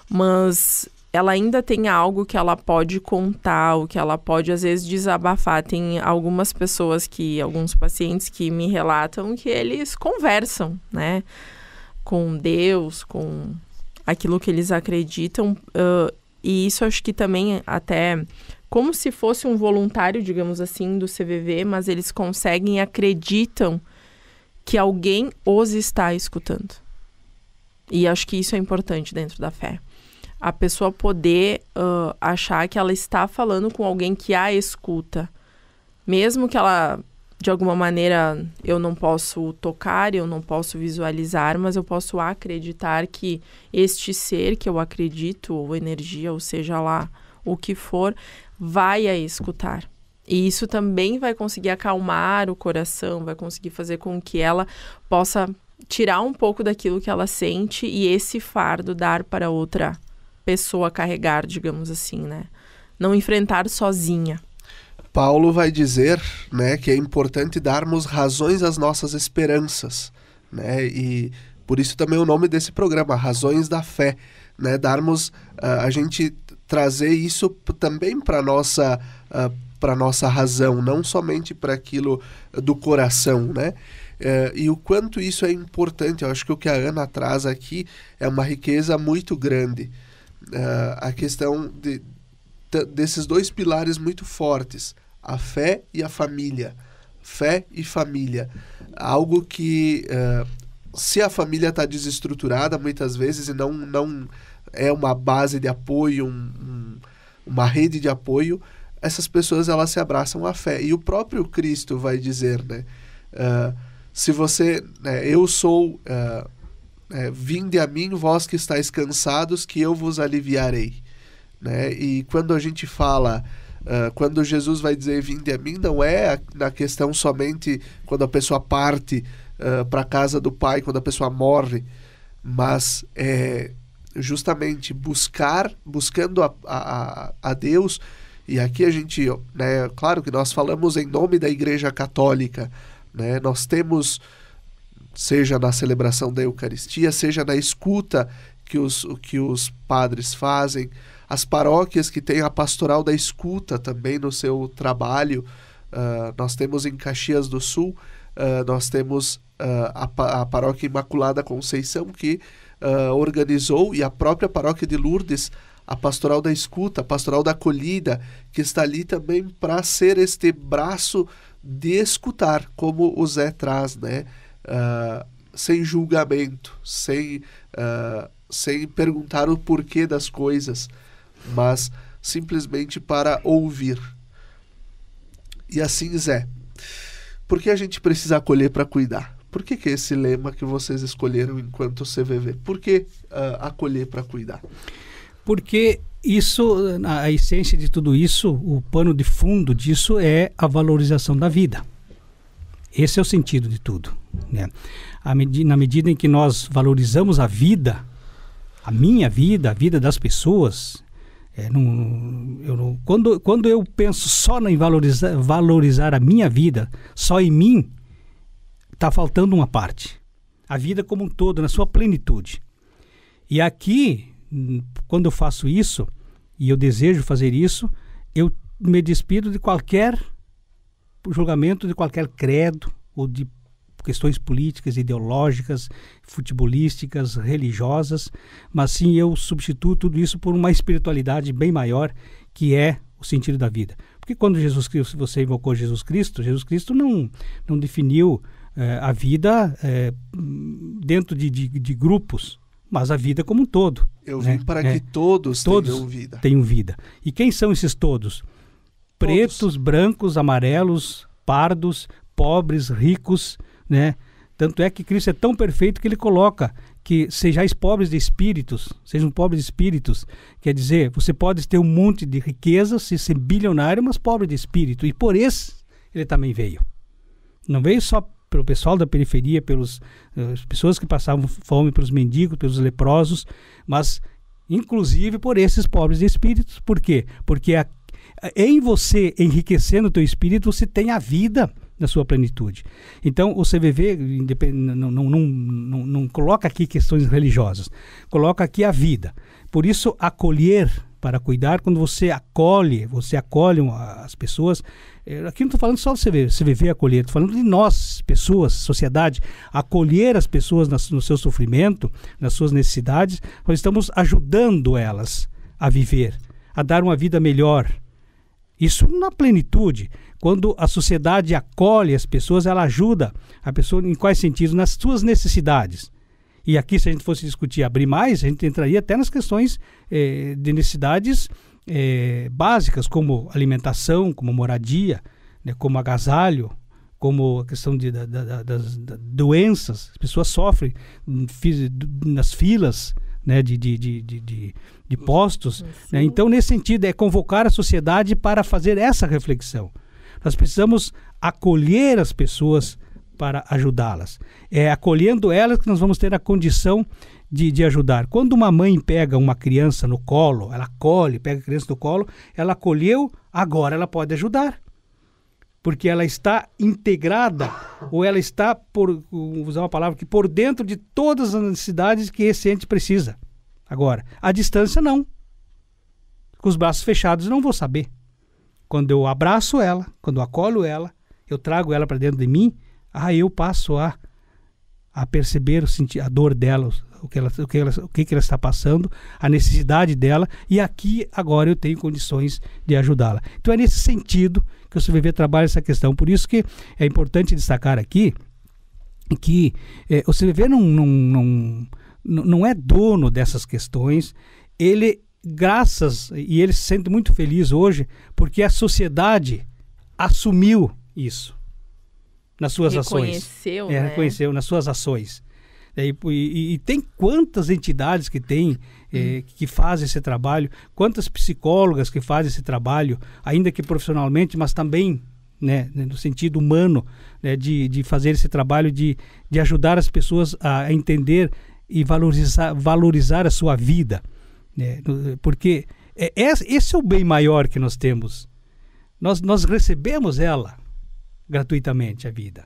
Mas ela ainda tem algo que ela pode contar, o que ela pode às vezes desabafar. Tem algumas pessoas que, alguns pacientes que me relatam que eles conversam, né? Com Deus, com aquilo que eles acreditam. Uh, e isso acho que também até como se fosse um voluntário, digamos assim, do CVV, mas eles conseguem e acreditam que alguém os está escutando. E acho que isso é importante dentro da fé. A pessoa poder uh, achar que ela está falando com alguém que a escuta. Mesmo que ela, de alguma maneira, eu não posso tocar, eu não posso visualizar, mas eu posso acreditar que este ser que eu acredito, ou energia, ou seja lá o que for, vai a escutar. E isso também vai conseguir acalmar o coração, vai conseguir fazer com que ela possa tirar um pouco daquilo que ela sente e esse fardo dar para outra pessoa carregar, digamos assim, né? Não enfrentar sozinha. Paulo vai dizer, né, que é importante darmos razões às nossas esperanças, né? E por isso também o nome desse programa, Razões da Fé, né? Darmos uh, a gente trazer isso também para nossa uh, ah, para nossa razão, não somente para aquilo do coração, né? Uh, e o quanto isso é importante, eu acho que o que a Ana traz aqui é uma riqueza muito grande. Uh, a questão de, desses dois pilares muito fortes, a fé e a família. Fé e família. Algo que, uh, se a família está desestruturada muitas vezes e não, não é uma base de apoio, um, um, uma rede de apoio, essas pessoas elas se abraçam à fé. E o próprio Cristo vai dizer, né? Uh, se você, né, eu sou, uh, é, vinde a mim vós que estáis cansados, que eu vos aliviarei. Né? E quando a gente fala, uh, quando Jesus vai dizer vinde a mim, não é na questão somente quando a pessoa parte para a casa do Pai, quando a pessoa morre, mas é, justamente buscar, buscando a, a, a Deus, e aqui a gente, né, claro que nós falamos em nome da Igreja Católica, né, nós temos, seja na celebração da Eucaristia, seja na escuta que os, que os padres fazem, as paróquias que têm a pastoral da escuta também no seu trabalho, uh, nós temos em Caxias do Sul, uh, nós temos uh, a, a Paróquia Imaculada Conceição, que uh, organizou e a própria paróquia de Lourdes, a pastoral da escuta, a pastoral da acolhida, que está ali também para ser este braço de escutar, como o Zé traz, né? Uh, sem julgamento, sem, uh, sem perguntar o porquê das coisas, mas simplesmente para ouvir. E assim, Zé, por que a gente precisa acolher para cuidar? Por que, que é esse lema que vocês escolheram enquanto CVV? Por que uh, acolher para cuidar? Porque isso, a essência de tudo isso, o pano de fundo disso é a valorização da vida. Esse é o sentido de tudo. Né? na medida em que nós valorizamos a vida, a minha vida, a vida das pessoas, é, não, eu não, quando, quando eu penso só em valorizar, valorizar a minha vida, só em mim, está faltando uma parte. A vida como um todo, na sua plenitude. E aqui, hum, quando eu faço isso, e eu desejo fazer isso, eu me despido de qualquer julgamento, de qualquer credo ou de questões políticas, ideológicas, futebolísticas, religiosas, mas sim eu substituo tudo isso por uma espiritualidade bem maior que é o sentido da vida. Porque quando Jesus Cristo, você invocou Jesus Cristo, Jesus Cristo não, não definiu é, a vida é, dentro de, de, de, grupos, mas a vida como um todo. Eu né? vim para que todos, é. todos tenham vida. Tenham vida. E quem são esses todos? Pretos, brancos, amarelos, pardos, pobres, ricos, né? Tanto é que Cristo é tão perfeito que ele coloca que sejais pobres de espíritos, sejam pobres de espíritos. Quer dizer, você pode ter um monte de riqueza, se ser bilionário, mas pobre de espírito. E por esse ele também veio. Não veio só pelo pessoal da periferia, pelas eh, pessoas que passavam fome, pelos mendigos, pelos leprosos, mas inclusive por esses pobres de espíritos. Por quê? Porque a, em você, enriquecendo o teu espírito, você tem a vida na sua plenitude. Então, o CVV não, não, não, não, coloca aqui questões religiosas, coloca aqui a vida. Por isso, acolher para cuidar, quando você acolhe, você acolhe as pessoas. É, aqui não estou falando só do CVV, CVV é acolher, estou falando de nós, pessoas, sociedade, acolher as pessoas no seu sofrimento, nas suas necessidades, nós estamos ajudando elas a viver, a dar uma vida melhor, isso na plenitude, quando a sociedade acolhe as pessoas, ela ajuda a pessoa em quais sentidos? Nas suas necessidades. E aqui, se a gente fosse discutir abrir mais, a gente entraria até nas questões eh, de necessidades eh, básicas, como alimentação, como moradia, né, como agasalho, como a questão de, da, da, das da doenças. As pessoas sofrem hum, nas filas, né, de, de, de, de, de postos. Né? Então, nesse sentido, é convocar a sociedade para fazer essa reflexão. Nós precisamos acolher as pessoas para ajudá-las. É acolhendo elas que nós vamos ter a condição de, de ajudar. Quando uma mãe pega uma criança no colo, ela colhe, pega a criança no colo, ela acolheu, agora ela pode ajudar porque ela está integrada ou ela está, por usar uma palavra, que por dentro de todas as necessidades que esse ente precisa. Agora, a distância não. Com os braços fechados não vou saber. Quando eu abraço ela, quando eu acolho ela, eu trago ela para dentro de mim, aí eu passo a, a perceber sentir a dor dela, o que ela, o que ela, o que ela está passando, a necessidade dela, e aqui agora eu tenho condições de ajudá-la. Então é nesse sentido que o CVV trabalha essa questão. Por isso que é importante destacar aqui que é, o CVV não, não, não, não é dono dessas questões, ele, graças, e ele se sente muito feliz hoje, porque a sociedade assumiu isso nas suas reconheceu, ações. É, né? É, reconheceu nas suas ações. É, e, e, e, tem quantas entidades que tem eh, hum. que faz esse trabalho, quantas psicólogas que fazem esse trabalho, ainda que profissionalmente, mas também né, né no sentido humano, né, de, de fazer esse trabalho, de, de ajudar as pessoas a entender e valorizar, valorizar a sua vida. Né, porque é, é, esse é o bem maior que nós temos. Nós, nós recebemos ela gratuitamente, a vida.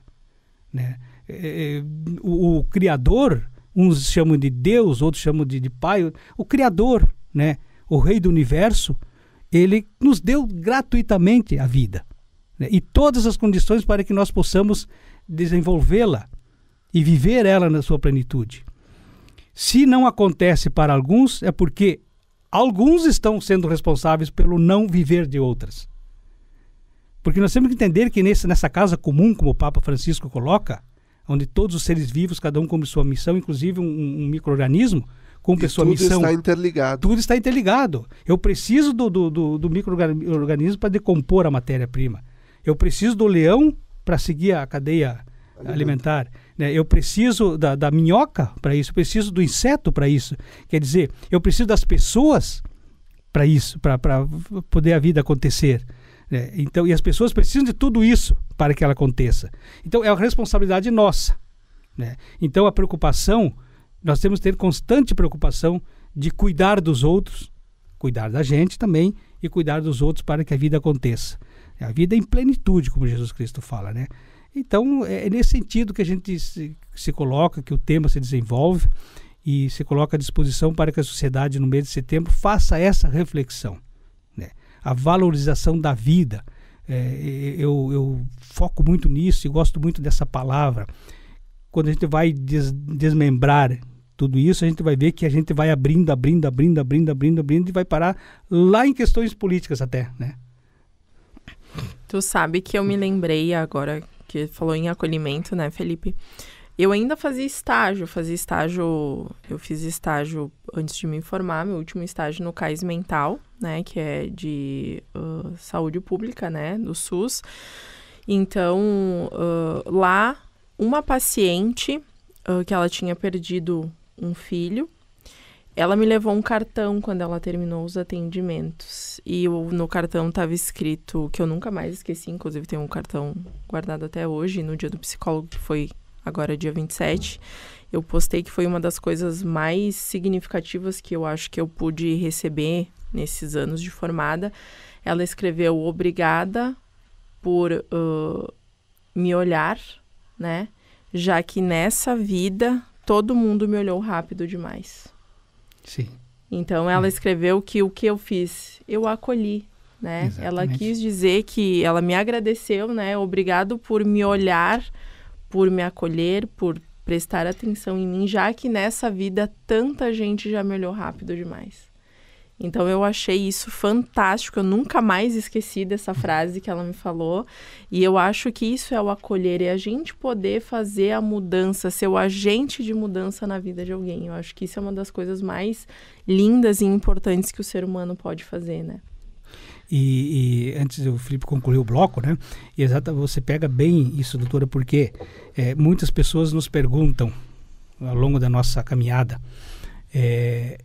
Né? É, é o, o Criador uns chamam de Deus, outros chamam de, de Pai, o Criador, né? o Rei do Universo, ele nos deu gratuitamente a vida né? e todas as condições para que nós possamos desenvolvê-la e viver ela na sua plenitude. Se não acontece para alguns, é porque alguns estão sendo responsáveis pelo não viver de outras. Porque nós temos que entender que nesse, nessa casa comum, como o Papa Francisco coloca, onde todos os seres vivos, cada um cumpre sua missão, inclusive um, um microorganismo cumpre e sua tudo missão. Tudo está interligado. Tudo está interligado. Eu preciso do, do, do, do microorganismo para decompor a matéria-prima. Eu preciso do leão para seguir a cadeia alimentar. Né? Eu preciso da, da minhoca para isso, eu preciso do inseto para isso. Quer dizer, eu preciso das pessoas para isso, para poder a vida acontecer. Né? então, e as pessoas precisam de tudo isso para que ela aconteça. Então, é uma responsabilidade nossa. Né? Então, a preocupação, nós temos que ter constante preocupação de cuidar dos outros, cuidar da gente também e cuidar dos outros para que a vida aconteça. A vida é em plenitude, como Jesus Cristo fala, né? Então, é, é nesse sentido que a gente se, se coloca, que o tema se desenvolve e se coloca à disposição para que a sociedade, no mês de setembro, faça essa reflexão a valorização da vida. É, eu, eu, foco muito nisso e gosto muito dessa palavra. Quando a gente vai des, desmembrar tudo isso, a gente vai ver que a gente vai abrindo, abrindo, abrindo, abrindo, abrindo, abrindo e vai parar lá em questões políticas até, né? Tu sabe que eu me lembrei agora que falou em acolhimento, né, Felipe? Eu ainda fazia estágio, fazia estágio, eu fiz estágio antes de me informar, meu último estágio no CAIS Mental, né, que é de uh, saúde pública, né, do SUS. Então, uh, lá, uma paciente uh, que ela tinha perdido um filho, ela me levou um cartão quando ela terminou os atendimentos. E eu, no cartão estava escrito, que eu nunca mais esqueci, inclusive tem um cartão guardado até hoje, no dia do psicólogo que foi agora é dia 27, eu postei que foi uma das coisas mais significativas que eu acho que eu pude receber nesses anos de formada. Ela escreveu obrigada por uh, me olhar, né? Já que nessa vida todo mundo me olhou rápido demais. Sim. Então ela hum. escreveu que o que eu fiz, eu acolhi, né? Exatamente. Ela quis dizer que ela me agradeceu, né? Obrigado por me olhar por me acolher, por prestar atenção em mim, já que nessa vida tanta gente já me olhou rápido demais. Então eu achei isso fantástico, eu nunca mais esqueci dessa frase que ela me falou, e eu acho que isso é o acolher é a gente poder fazer a mudança, ser o agente de mudança na vida de alguém. Eu acho que isso é uma das coisas mais lindas e importantes que o ser humano pode fazer, né? E, e, antes o Felipe concluiu o bloco, né? E exata, você pega bem isso, doutora, porque é, muitas pessoas nos perguntam ao longo da nossa caminhada, é,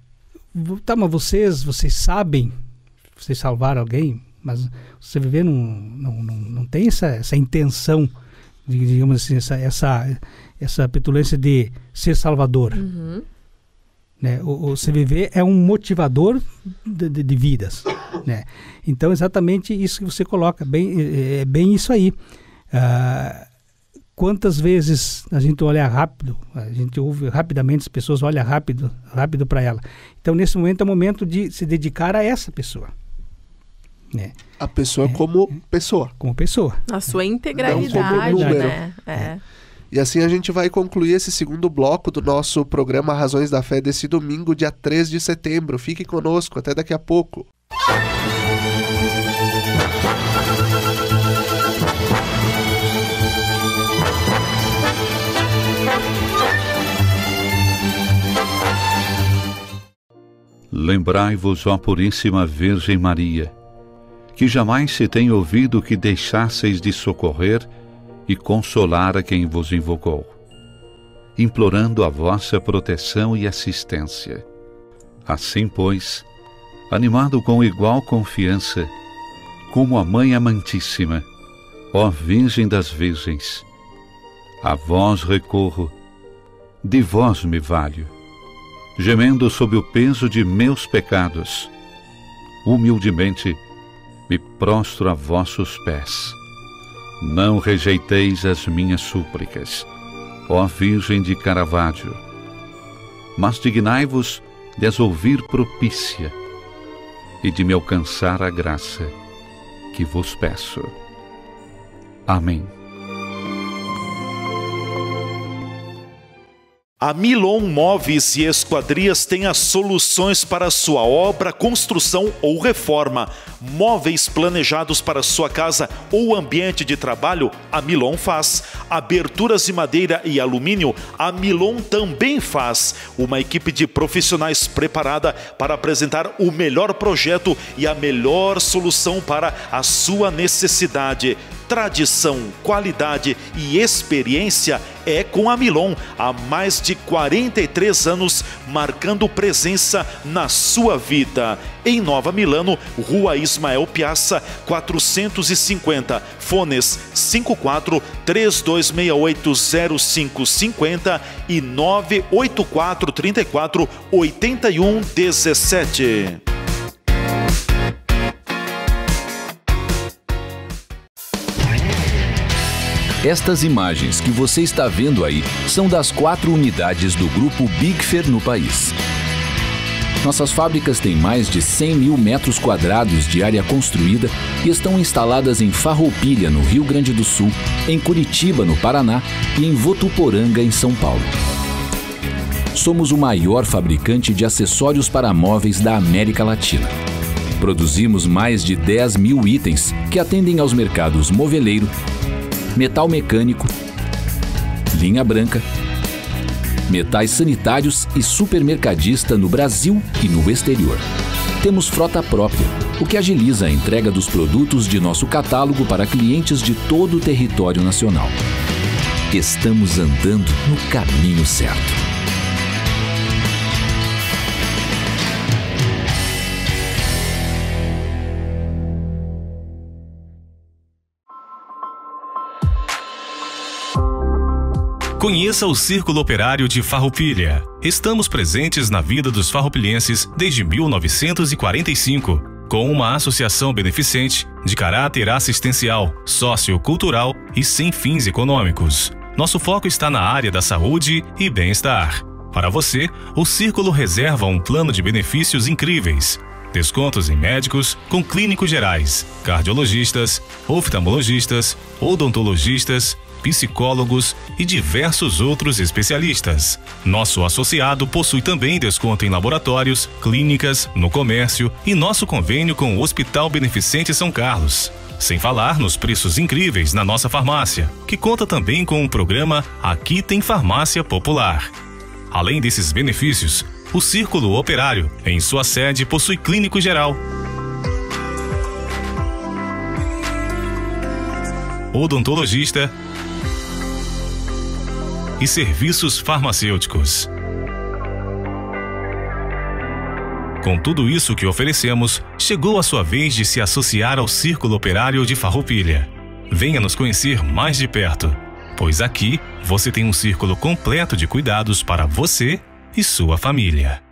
tá, mas vocês, vocês sabem, vocês salvaram alguém, mas você viver não, não, não, não tem essa, essa intenção, digamos assim, essa, essa, essa petulância de ser salvador. Uhum. Né? O, o CVV é um motivador de, de, de vidas. Né? Então, exatamente isso que você coloca, bem, é, é bem isso aí. Ah, quantas vezes a gente olha rápido, a gente ouve rapidamente, as pessoas olham rápido, rápido para ela. Então, nesse momento, é o momento de se dedicar a essa pessoa. Né? A pessoa é, como é, pessoa. Como pessoa. Na sua integralidade, Não como número. né? é. é. E assim a gente vai concluir esse segundo bloco do nosso programa Razões da Fé desse domingo, dia 3 de setembro. Fique conosco, até daqui a pouco. Lembrai-vos, ó Puríssima Virgem Maria, que jamais se tem ouvido que deixasseis de socorrer e consolar a quem vos invocou, implorando a vossa proteção e assistência. Assim, pois, animado com igual confiança, como a Mãe Amantíssima, ó Virgem das Virgens, a vós recorro, de vós me valho, gemendo sob o peso de meus pecados, humildemente me prostro a vossos pés não rejeiteis as minhas súplicas, ó Virgem de Caravaggio, mas dignai-vos de as ouvir propícia e de me alcançar a graça que vos peço. Amém. A Milon Móveis e Esquadrias tem as soluções para sua obra, construção ou reforma. Móveis planejados para sua casa ou ambiente de trabalho, a Milon faz. Aberturas de madeira e alumínio, a Milon também faz. Uma equipe de profissionais preparada para apresentar o melhor projeto e a melhor solução para a sua necessidade. Tradição, qualidade e experiência é com a Milon há mais de 43 anos, marcando presença na sua vida. Em Nova Milano, Rua Ismael Piazza, 450, fones 54 3268 0550 e 984 34 Estas imagens que você está vendo aí são das quatro unidades do grupo Bigfer no país. Nossas fábricas têm mais de 100 mil metros quadrados de área construída e estão instaladas em Farroupilha, no Rio Grande do Sul, em Curitiba, no Paraná e em Votuporanga, em São Paulo. Somos o maior fabricante de acessórios para móveis da América Latina. Produzimos mais de 10 mil itens que atendem aos mercados moveleiro, metal mecânico, linha branca, metais sanitários e supermercadista no Brasil e no exterior. Temos frota própria, o que agiliza a entrega dos produtos de nosso catálogo para clientes de todo o território nacional. Estamos andando no caminho certo. Conheça o Círculo Operário de Farroupilha. Estamos presentes na vida dos farroupilhenses desde 1945, com uma associação beneficente de caráter assistencial, sociocultural e sem fins econômicos. Nosso foco está na área da saúde e bem-estar. Para você, o Círculo reserva um plano de benefícios incríveis. Descontos em médicos com clínicos gerais, cardiologistas, oftalmologistas, odontologistas, psicólogos e diversos outros especialistas. Nosso associado possui também desconto em laboratórios, clínicas, no comércio e nosso convênio com o Hospital Beneficente São Carlos. Sem falar nos preços incríveis na nossa farmácia, que conta também com o um programa Aqui Tem Farmácia Popular. Além desses benefícios, o Círculo Operário, em sua sede, possui clínico geral, odontologista e serviços farmacêuticos. Com tudo isso que oferecemos, chegou a sua vez de se associar ao Círculo Operário de Farroupilha. Venha nos conhecer mais de perto, pois aqui você tem um círculo completo de cuidados para você e sua família.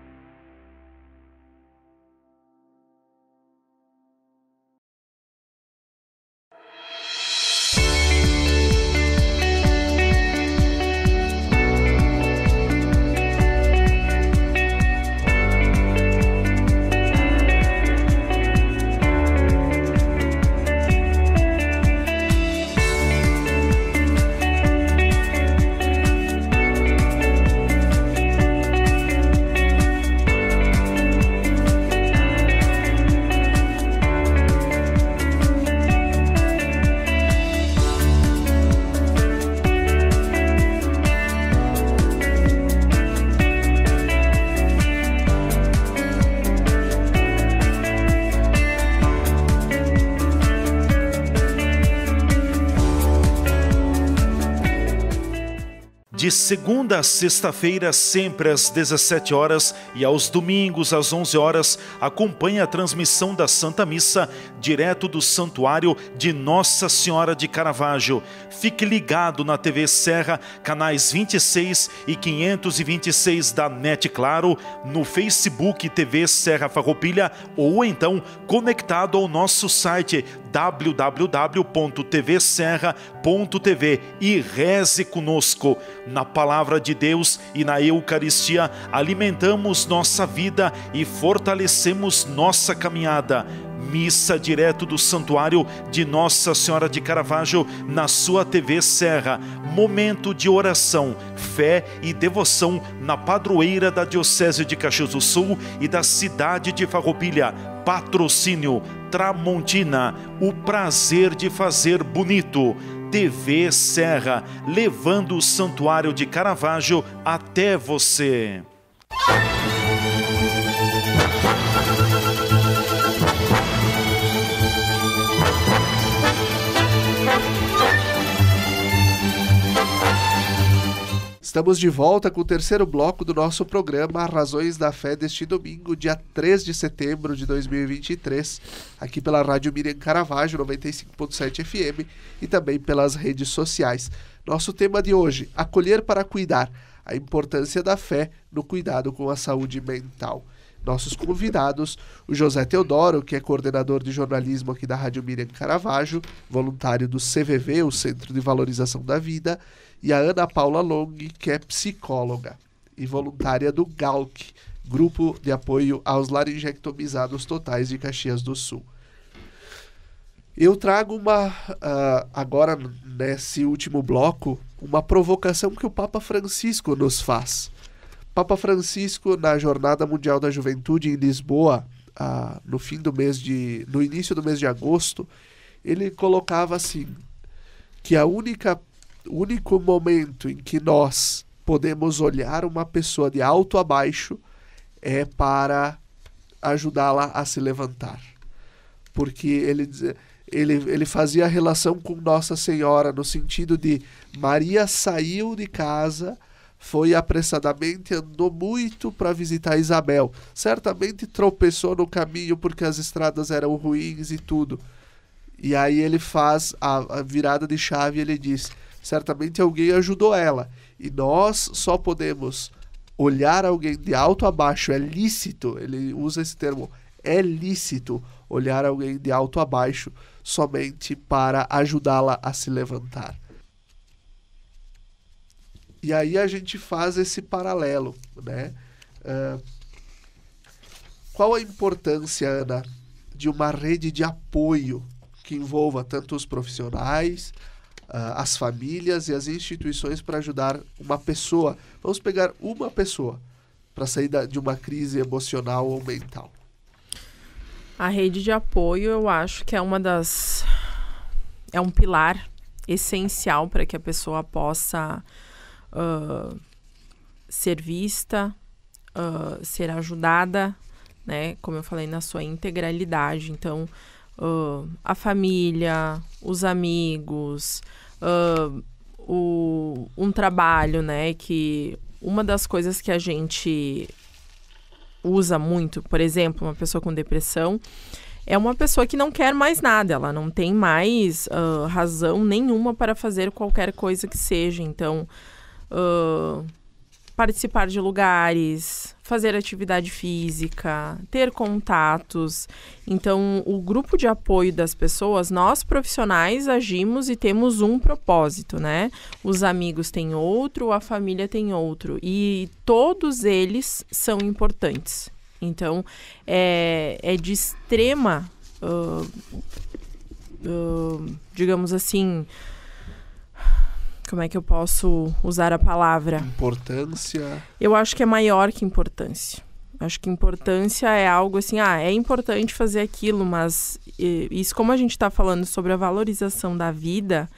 segunda a sexta-feira, sempre às 17 horas e aos domingos às 11 horas, acompanhe a transmissão da Santa Missa direto do Santuário de Nossa Senhora de Caravaggio Fique ligado na TV Serra, canais 26 e 526 da NET Claro, no Facebook TV Serra Farroupilha ou então conectado ao nosso site www.tvserra.tv e reze conosco. Na palavra de Deus e na Eucaristia alimentamos nossa vida e fortalecemos nossa caminhada missa direto do Santuário de Nossa Senhora de Caravaggio na sua TV Serra. Momento de oração, fé e devoção na padroeira da Diocese de Caxias do Sul e da cidade de Farroupilha. Patrocínio Tramontina, o prazer de fazer bonito. TV Serra, levando o Santuário de Caravaggio até você. Estamos de volta com o terceiro bloco do nosso programa Razões da Fé deste domingo, dia 3 de setembro de 2023, aqui pela Rádio Miriam Caravaggio, 95.7 FM, e também pelas redes sociais. Nosso tema de hoje: acolher para cuidar, a importância da fé no cuidado com a saúde mental. Nossos convidados, o José Teodoro, que é coordenador de jornalismo aqui da Rádio Miriam Caravaggio, voluntário do CVV, o Centro de Valorização da Vida, e a Ana Paula Long, que é psicóloga e voluntária do GALC, Grupo de Apoio aos Laringectomizados Totais de Caxias do Sul. Eu trago uma, uh, agora nesse último bloco, uma provocação que o Papa Francisco nos faz. Papa Francisco, na Jornada Mundial da Juventude em Lisboa, uh, no fim do mês de. no início do mês de agosto, ele colocava assim que a única o único momento em que nós podemos olhar uma pessoa de alto a baixo é para ajudá-la a se levantar. Porque ele, ele, ele fazia a relação com Nossa Senhora no sentido de Maria saiu de casa, foi apressadamente, andou muito para visitar Isabel. Certamente tropeçou no caminho porque as estradas eram ruins e tudo. E aí ele faz a, a virada de chave e ele diz: certamente alguém ajudou ela. E nós só podemos olhar alguém de alto a baixo, é lícito, ele usa esse termo, é lícito olhar alguém de alto a baixo somente para ajudá-la a se levantar. E aí a gente faz esse paralelo, né? Uh, qual a importância, Ana, de uma rede de apoio que envolva tanto os profissionais, ah, as famílias e as instituições para ajudar uma pessoa. Vamos pegar uma pessoa para sair da, de uma crise emocional ou mental. A rede de apoio, eu acho que é uma das. é um pilar essencial para que a pessoa possa uh, ser vista, uh, ser ajudada, né? Como eu falei, na sua integralidade. Então, uh, a família, os amigos, uh, o, um trabalho, né? Que uma das coisas que a gente usa muito, por exemplo, uma pessoa com depressão, é uma pessoa que não quer mais nada, ela não tem mais uh, razão nenhuma para fazer qualquer coisa que seja. Então, uh, participar de lugares, fazer atividade física, ter contatos. Então, o grupo de apoio das pessoas, nós profissionais agimos e temos um propósito, né? Os amigos têm outro, a família tem outro. E todos eles são importantes. Então, é, é de extrema, uh, uh, digamos assim, como é que eu posso usar a palavra? Importância. Eu acho que é maior que importância. Acho que importância é algo assim, ah, é importante fazer aquilo, mas isso como a gente está falando sobre a valorização da vida,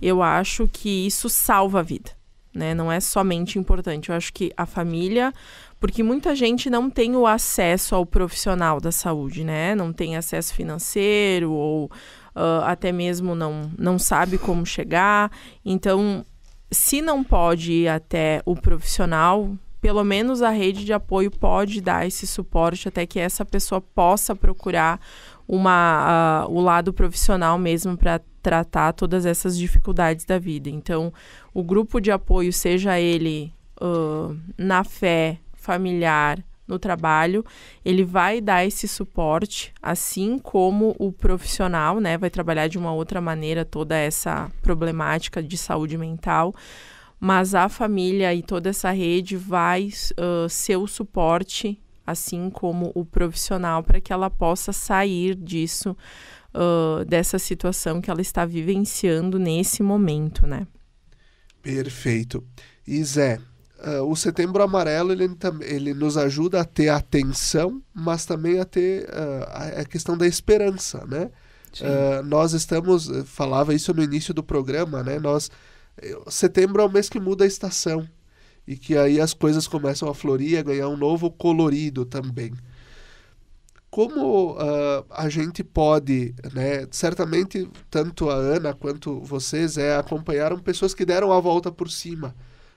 eu acho que isso salva a vida, né? Não é somente importante. Eu acho que a família, porque muita gente não tem o acesso ao profissional da saúde, né? Não tem acesso financeiro ou uh, até mesmo não, não sabe como chegar. Então, se não pode ir até o profissional, pelo menos a rede de apoio pode dar esse suporte até que essa pessoa possa procurar uma, uh, o lado profissional mesmo para tratar todas essas dificuldades da vida. Então, o grupo de apoio, seja ele uh, na fé, familiar, no trabalho, ele vai dar esse suporte, assim como o profissional, né, vai trabalhar de uma outra maneira toda essa problemática de saúde mental, mas a família e toda essa rede vai uh, ser o suporte, assim como o profissional, para que ela possa sair disso, uh, dessa situação que ela está vivenciando nesse momento, né? Perfeito. E Zé, Uh, o Setembro Amarelo ele, ele nos ajuda a ter atenção, mas também a ter uh, a, questão da esperança, né? Uh, nós estamos, eh, falava isso no início do programa, né? Nós, eh, setembro é o mês que muda a estação e que aí as coisas começam a florir, a ganhar um novo colorido também. Como a gente pode, né? Certamente tanto a Ana quanto vocês é acompanharam pessoas que deram a volta por cima,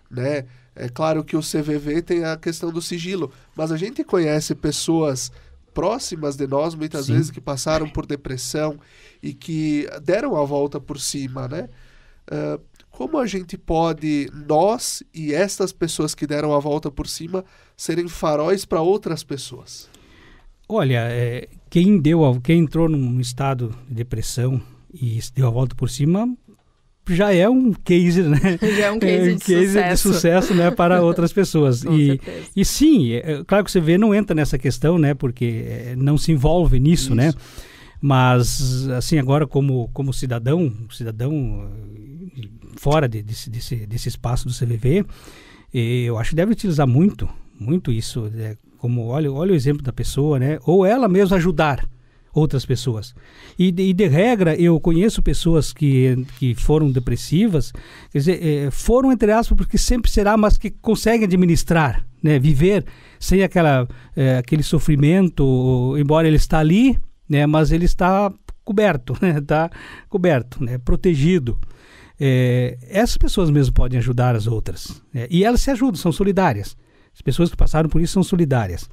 né? É claro que o CVV tem a questão do sigilo, mas a gente conhece pessoas próximas de nós, muitas Sim. vezes, que passaram por depressão e que deram a volta por cima, né? Uh, como a gente pode, nós e estas pessoas que deram a volta por cima, serem faróis para outras pessoas? Olha, é, quem deu, quem entrou num estado de depressão e deu a volta por cima, já é um case, né? *laughs* Já é um é case, de, case sucesso. de sucesso, né, para *laughs* outras pessoas. e, e sim, é, é claro que o CV não entra nessa questão, né, porque é, não se envolve nisso, né? Isso. né? Mas assim agora como como cidadão, cidadão eh, fora de, desse, desse, desse espaço do CVV, eh, eu acho que deve utilizar muito, muito isso, né? como olha, olha o exemplo da pessoa, né? Ou ela mesma ajudar, outras pessoas. E, e de regra, eu conheço pessoas que, que foram depressivas, quer dizer, é, foram, entre aspas, porque sempre será, mas que conseguem administrar, né? viver sem aquela, é, aquele sofrimento, embora ele está ali, né? mas ele está coberto, *laughs* né? Está coberto, né? Protegido. É, essas pessoas mesmo podem ajudar as outras. Né? E elas se ajudam, são solidárias. As pessoas que passaram por isso são solidárias.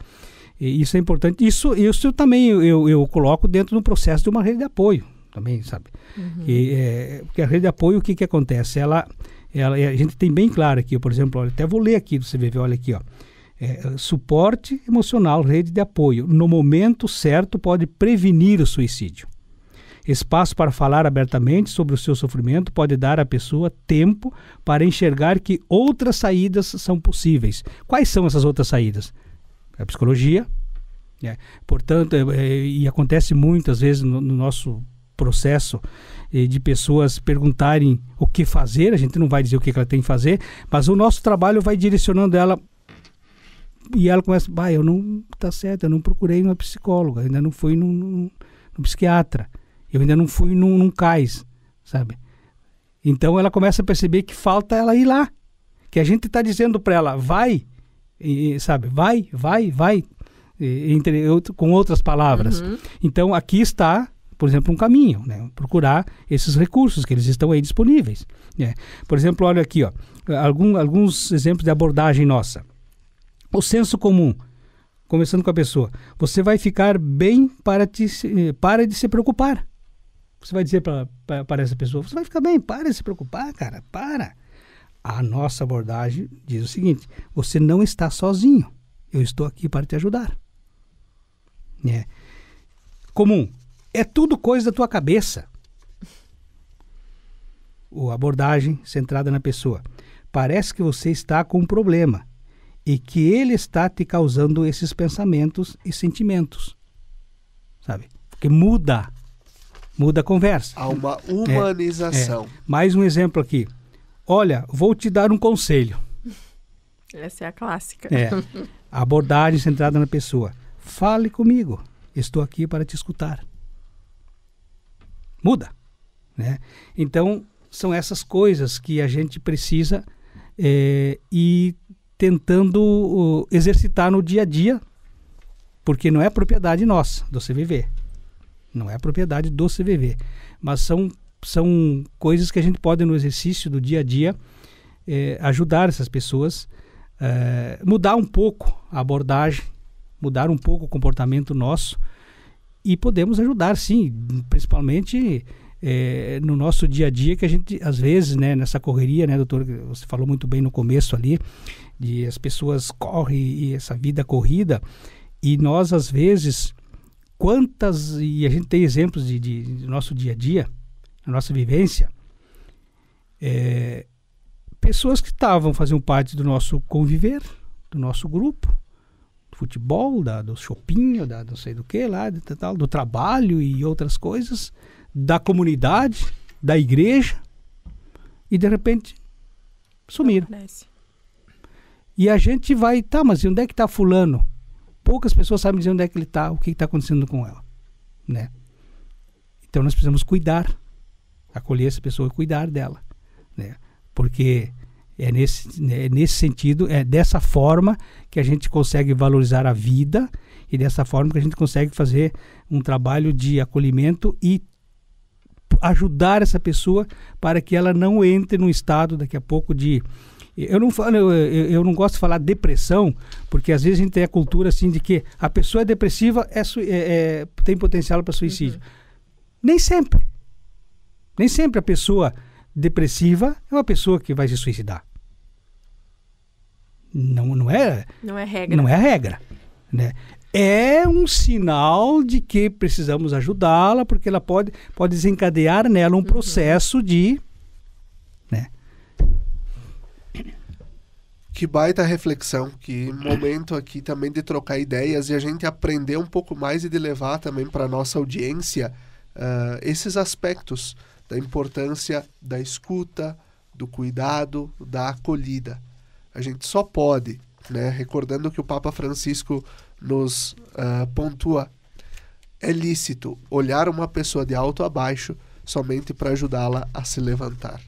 E isso é importante. Isso, isso eu também eu, eu coloco dentro do processo de uma rede de apoio também, sabe? Uhum. E, é, porque a rede de apoio, o que, que acontece? Ela, ela, a gente tem bem claro aqui, por exemplo, até vou ler aqui do CVV, olha aqui, ó. É, suporte emocional, rede de apoio. No momento certo, pode prevenir o suicídio. Espaço para falar abertamente sobre o seu sofrimento pode dar à pessoa tempo para enxergar que outras saídas são possíveis. Quais são essas outras saídas? a é psicologia. Né? Portanto, é, é, e acontece muitas vezes no, no nosso processo eh, de pessoas perguntarem o que fazer, a gente não vai dizer o que, que ela tem que fazer, mas o nosso trabalho vai direcionando ela e ela começa, bah, eu não tá certo, eu não procurei uma psicóloga, ainda não fui num, num, num psiquiatra, eu ainda não fui num, num cais, sabe? Então ela começa a perceber que falta ela ir lá, que a gente está dizendo para ela, vai, e, sabe, vai, vai, vai, entre outro, com outras palavras. Uhum. Então, aqui está, por exemplo, um caminho, né? procurar esses recursos que eles estão aí disponíveis. Né? Por exemplo, olha aqui, ó, algum, alguns exemplos de abordagem nossa. O senso comum, conversando com a pessoa, você vai ficar bem para, te, eh, para de se preocupar. Você vai dizer para essa pessoa, você vai ficar bem, para de se preocupar, cara, para a nossa abordagem diz o seguinte: você não está sozinho. Eu estou aqui para te ajudar. É. Comum. É tudo coisa da tua cabeça. Ou abordagem centrada na pessoa. Parece que você está com um problema e que ele está te causando esses pensamentos e sentimentos. Sabe? Porque muda. Muda a conversa. Há uma humanização. É. É. Mais um exemplo aqui. Olha, vou te dar um conselho. *laughs* Essa é a clássica. É. Abordagem centrada na pessoa. Fale comigo. Estou aqui para te escutar. Muda. Né? Então, são essas coisas que a gente precisa é, ir tentando uh, exercitar no dia a dia, porque não é propriedade nossa do CVV. Não é propriedade do CVV. Mas são são coisas que a gente pode, no exercício do dia a dia, é, ajudar essas pessoas, é, mudar um pouco a abordagem, mudar um pouco o comportamento nosso e podemos ajudar, sim, principalmente é, no nosso dia a dia, que a gente, às vezes, né, nessa correria, né, doutor, você falou muito bem no começo ali, de as pessoas correm e essa vida corrida, e nós, às vezes, quantas, e a gente tem exemplos de, de, de nosso dia a dia, na nossa vivência, é, pessoas que estavam fazendo parte do nosso conviver, do nosso grupo, do futebol, da, do shopping, da não sei do que lá, do, tal, do trabalho e outras coisas, da comunidade, da igreja, e de repente sumiram. E a gente vai, tá, mas onde é que está fulano? Poucas pessoas sabem dizer onde é que ele está, o que está acontecendo com ela, né? Então nós precisamos cuidar acolher essa pessoa e cuidar dela, né? Porque é nesse, né, é nesse sentido, é dessa forma que a gente consegue valorizar a vida e dessa forma que a gente consegue fazer um trabalho de acolhimento e ajudar essa pessoa para que ela não entre num estado daqui a pouco de eu não falo, eu, eu, não gosto de falar depressão, porque às vezes a gente tem a cultura assim de que a pessoa é depressiva é, é, é tem potencial para suicídio. Uhum. Nem sempre. Nem sempre a pessoa depressiva é uma pessoa que vai se suicidar. Não, não é. Não é regra. Não é regra. Né? É um sinal de que precisamos ajudá-la, porque ela pode, pode desencadear nela um uhum. processo de. Né? Que baita reflexão, que momento aqui também de trocar ideias e a gente aprender um pouco mais e de levar também para nossa audiência uh, esses aspectos da importância da escuta, do cuidado, da acolhida. A gente só pode, né, recordando que o Papa Francisco nos uh, pontua, é lícito olhar uma pessoa de alto a baixo somente para ajudá-la a se levantar.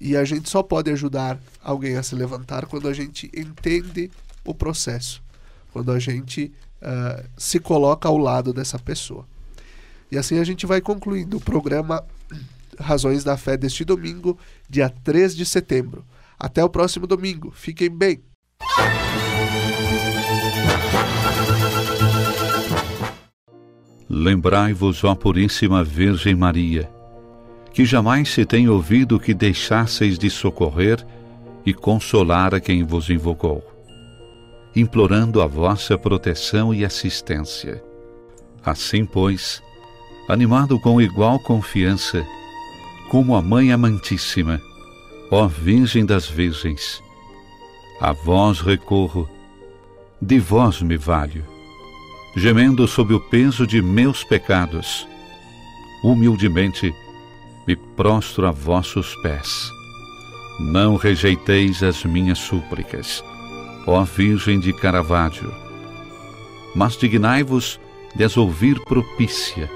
E a gente só pode ajudar alguém a se levantar quando a gente entende o processo, quando a gente uh, se coloca ao lado dessa pessoa. E assim a gente vai concluindo o programa Razões da Fé deste domingo, dia 3 de setembro. Até o próximo domingo. Fiquem bem. Lembrai-vos, ó Puríssima Virgem Maria, que jamais se tem ouvido que deixasseis de socorrer e consolar a quem vos invocou, implorando a vossa proteção e assistência. Assim, pois, animado com igual confiança, como a Mãe Amantíssima. Ó Virgem das Virgens, a vós recorro, de vós me valho. Gemendo sob o peso de meus pecados, humildemente me prostro a vossos pés. Não rejeiteis as minhas súplicas, ó Virgem de Caravaggio, mas dignai-vos de as ouvir propícia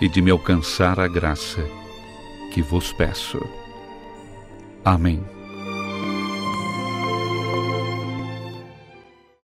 e de me alcançar a graça que vos peço. Amém.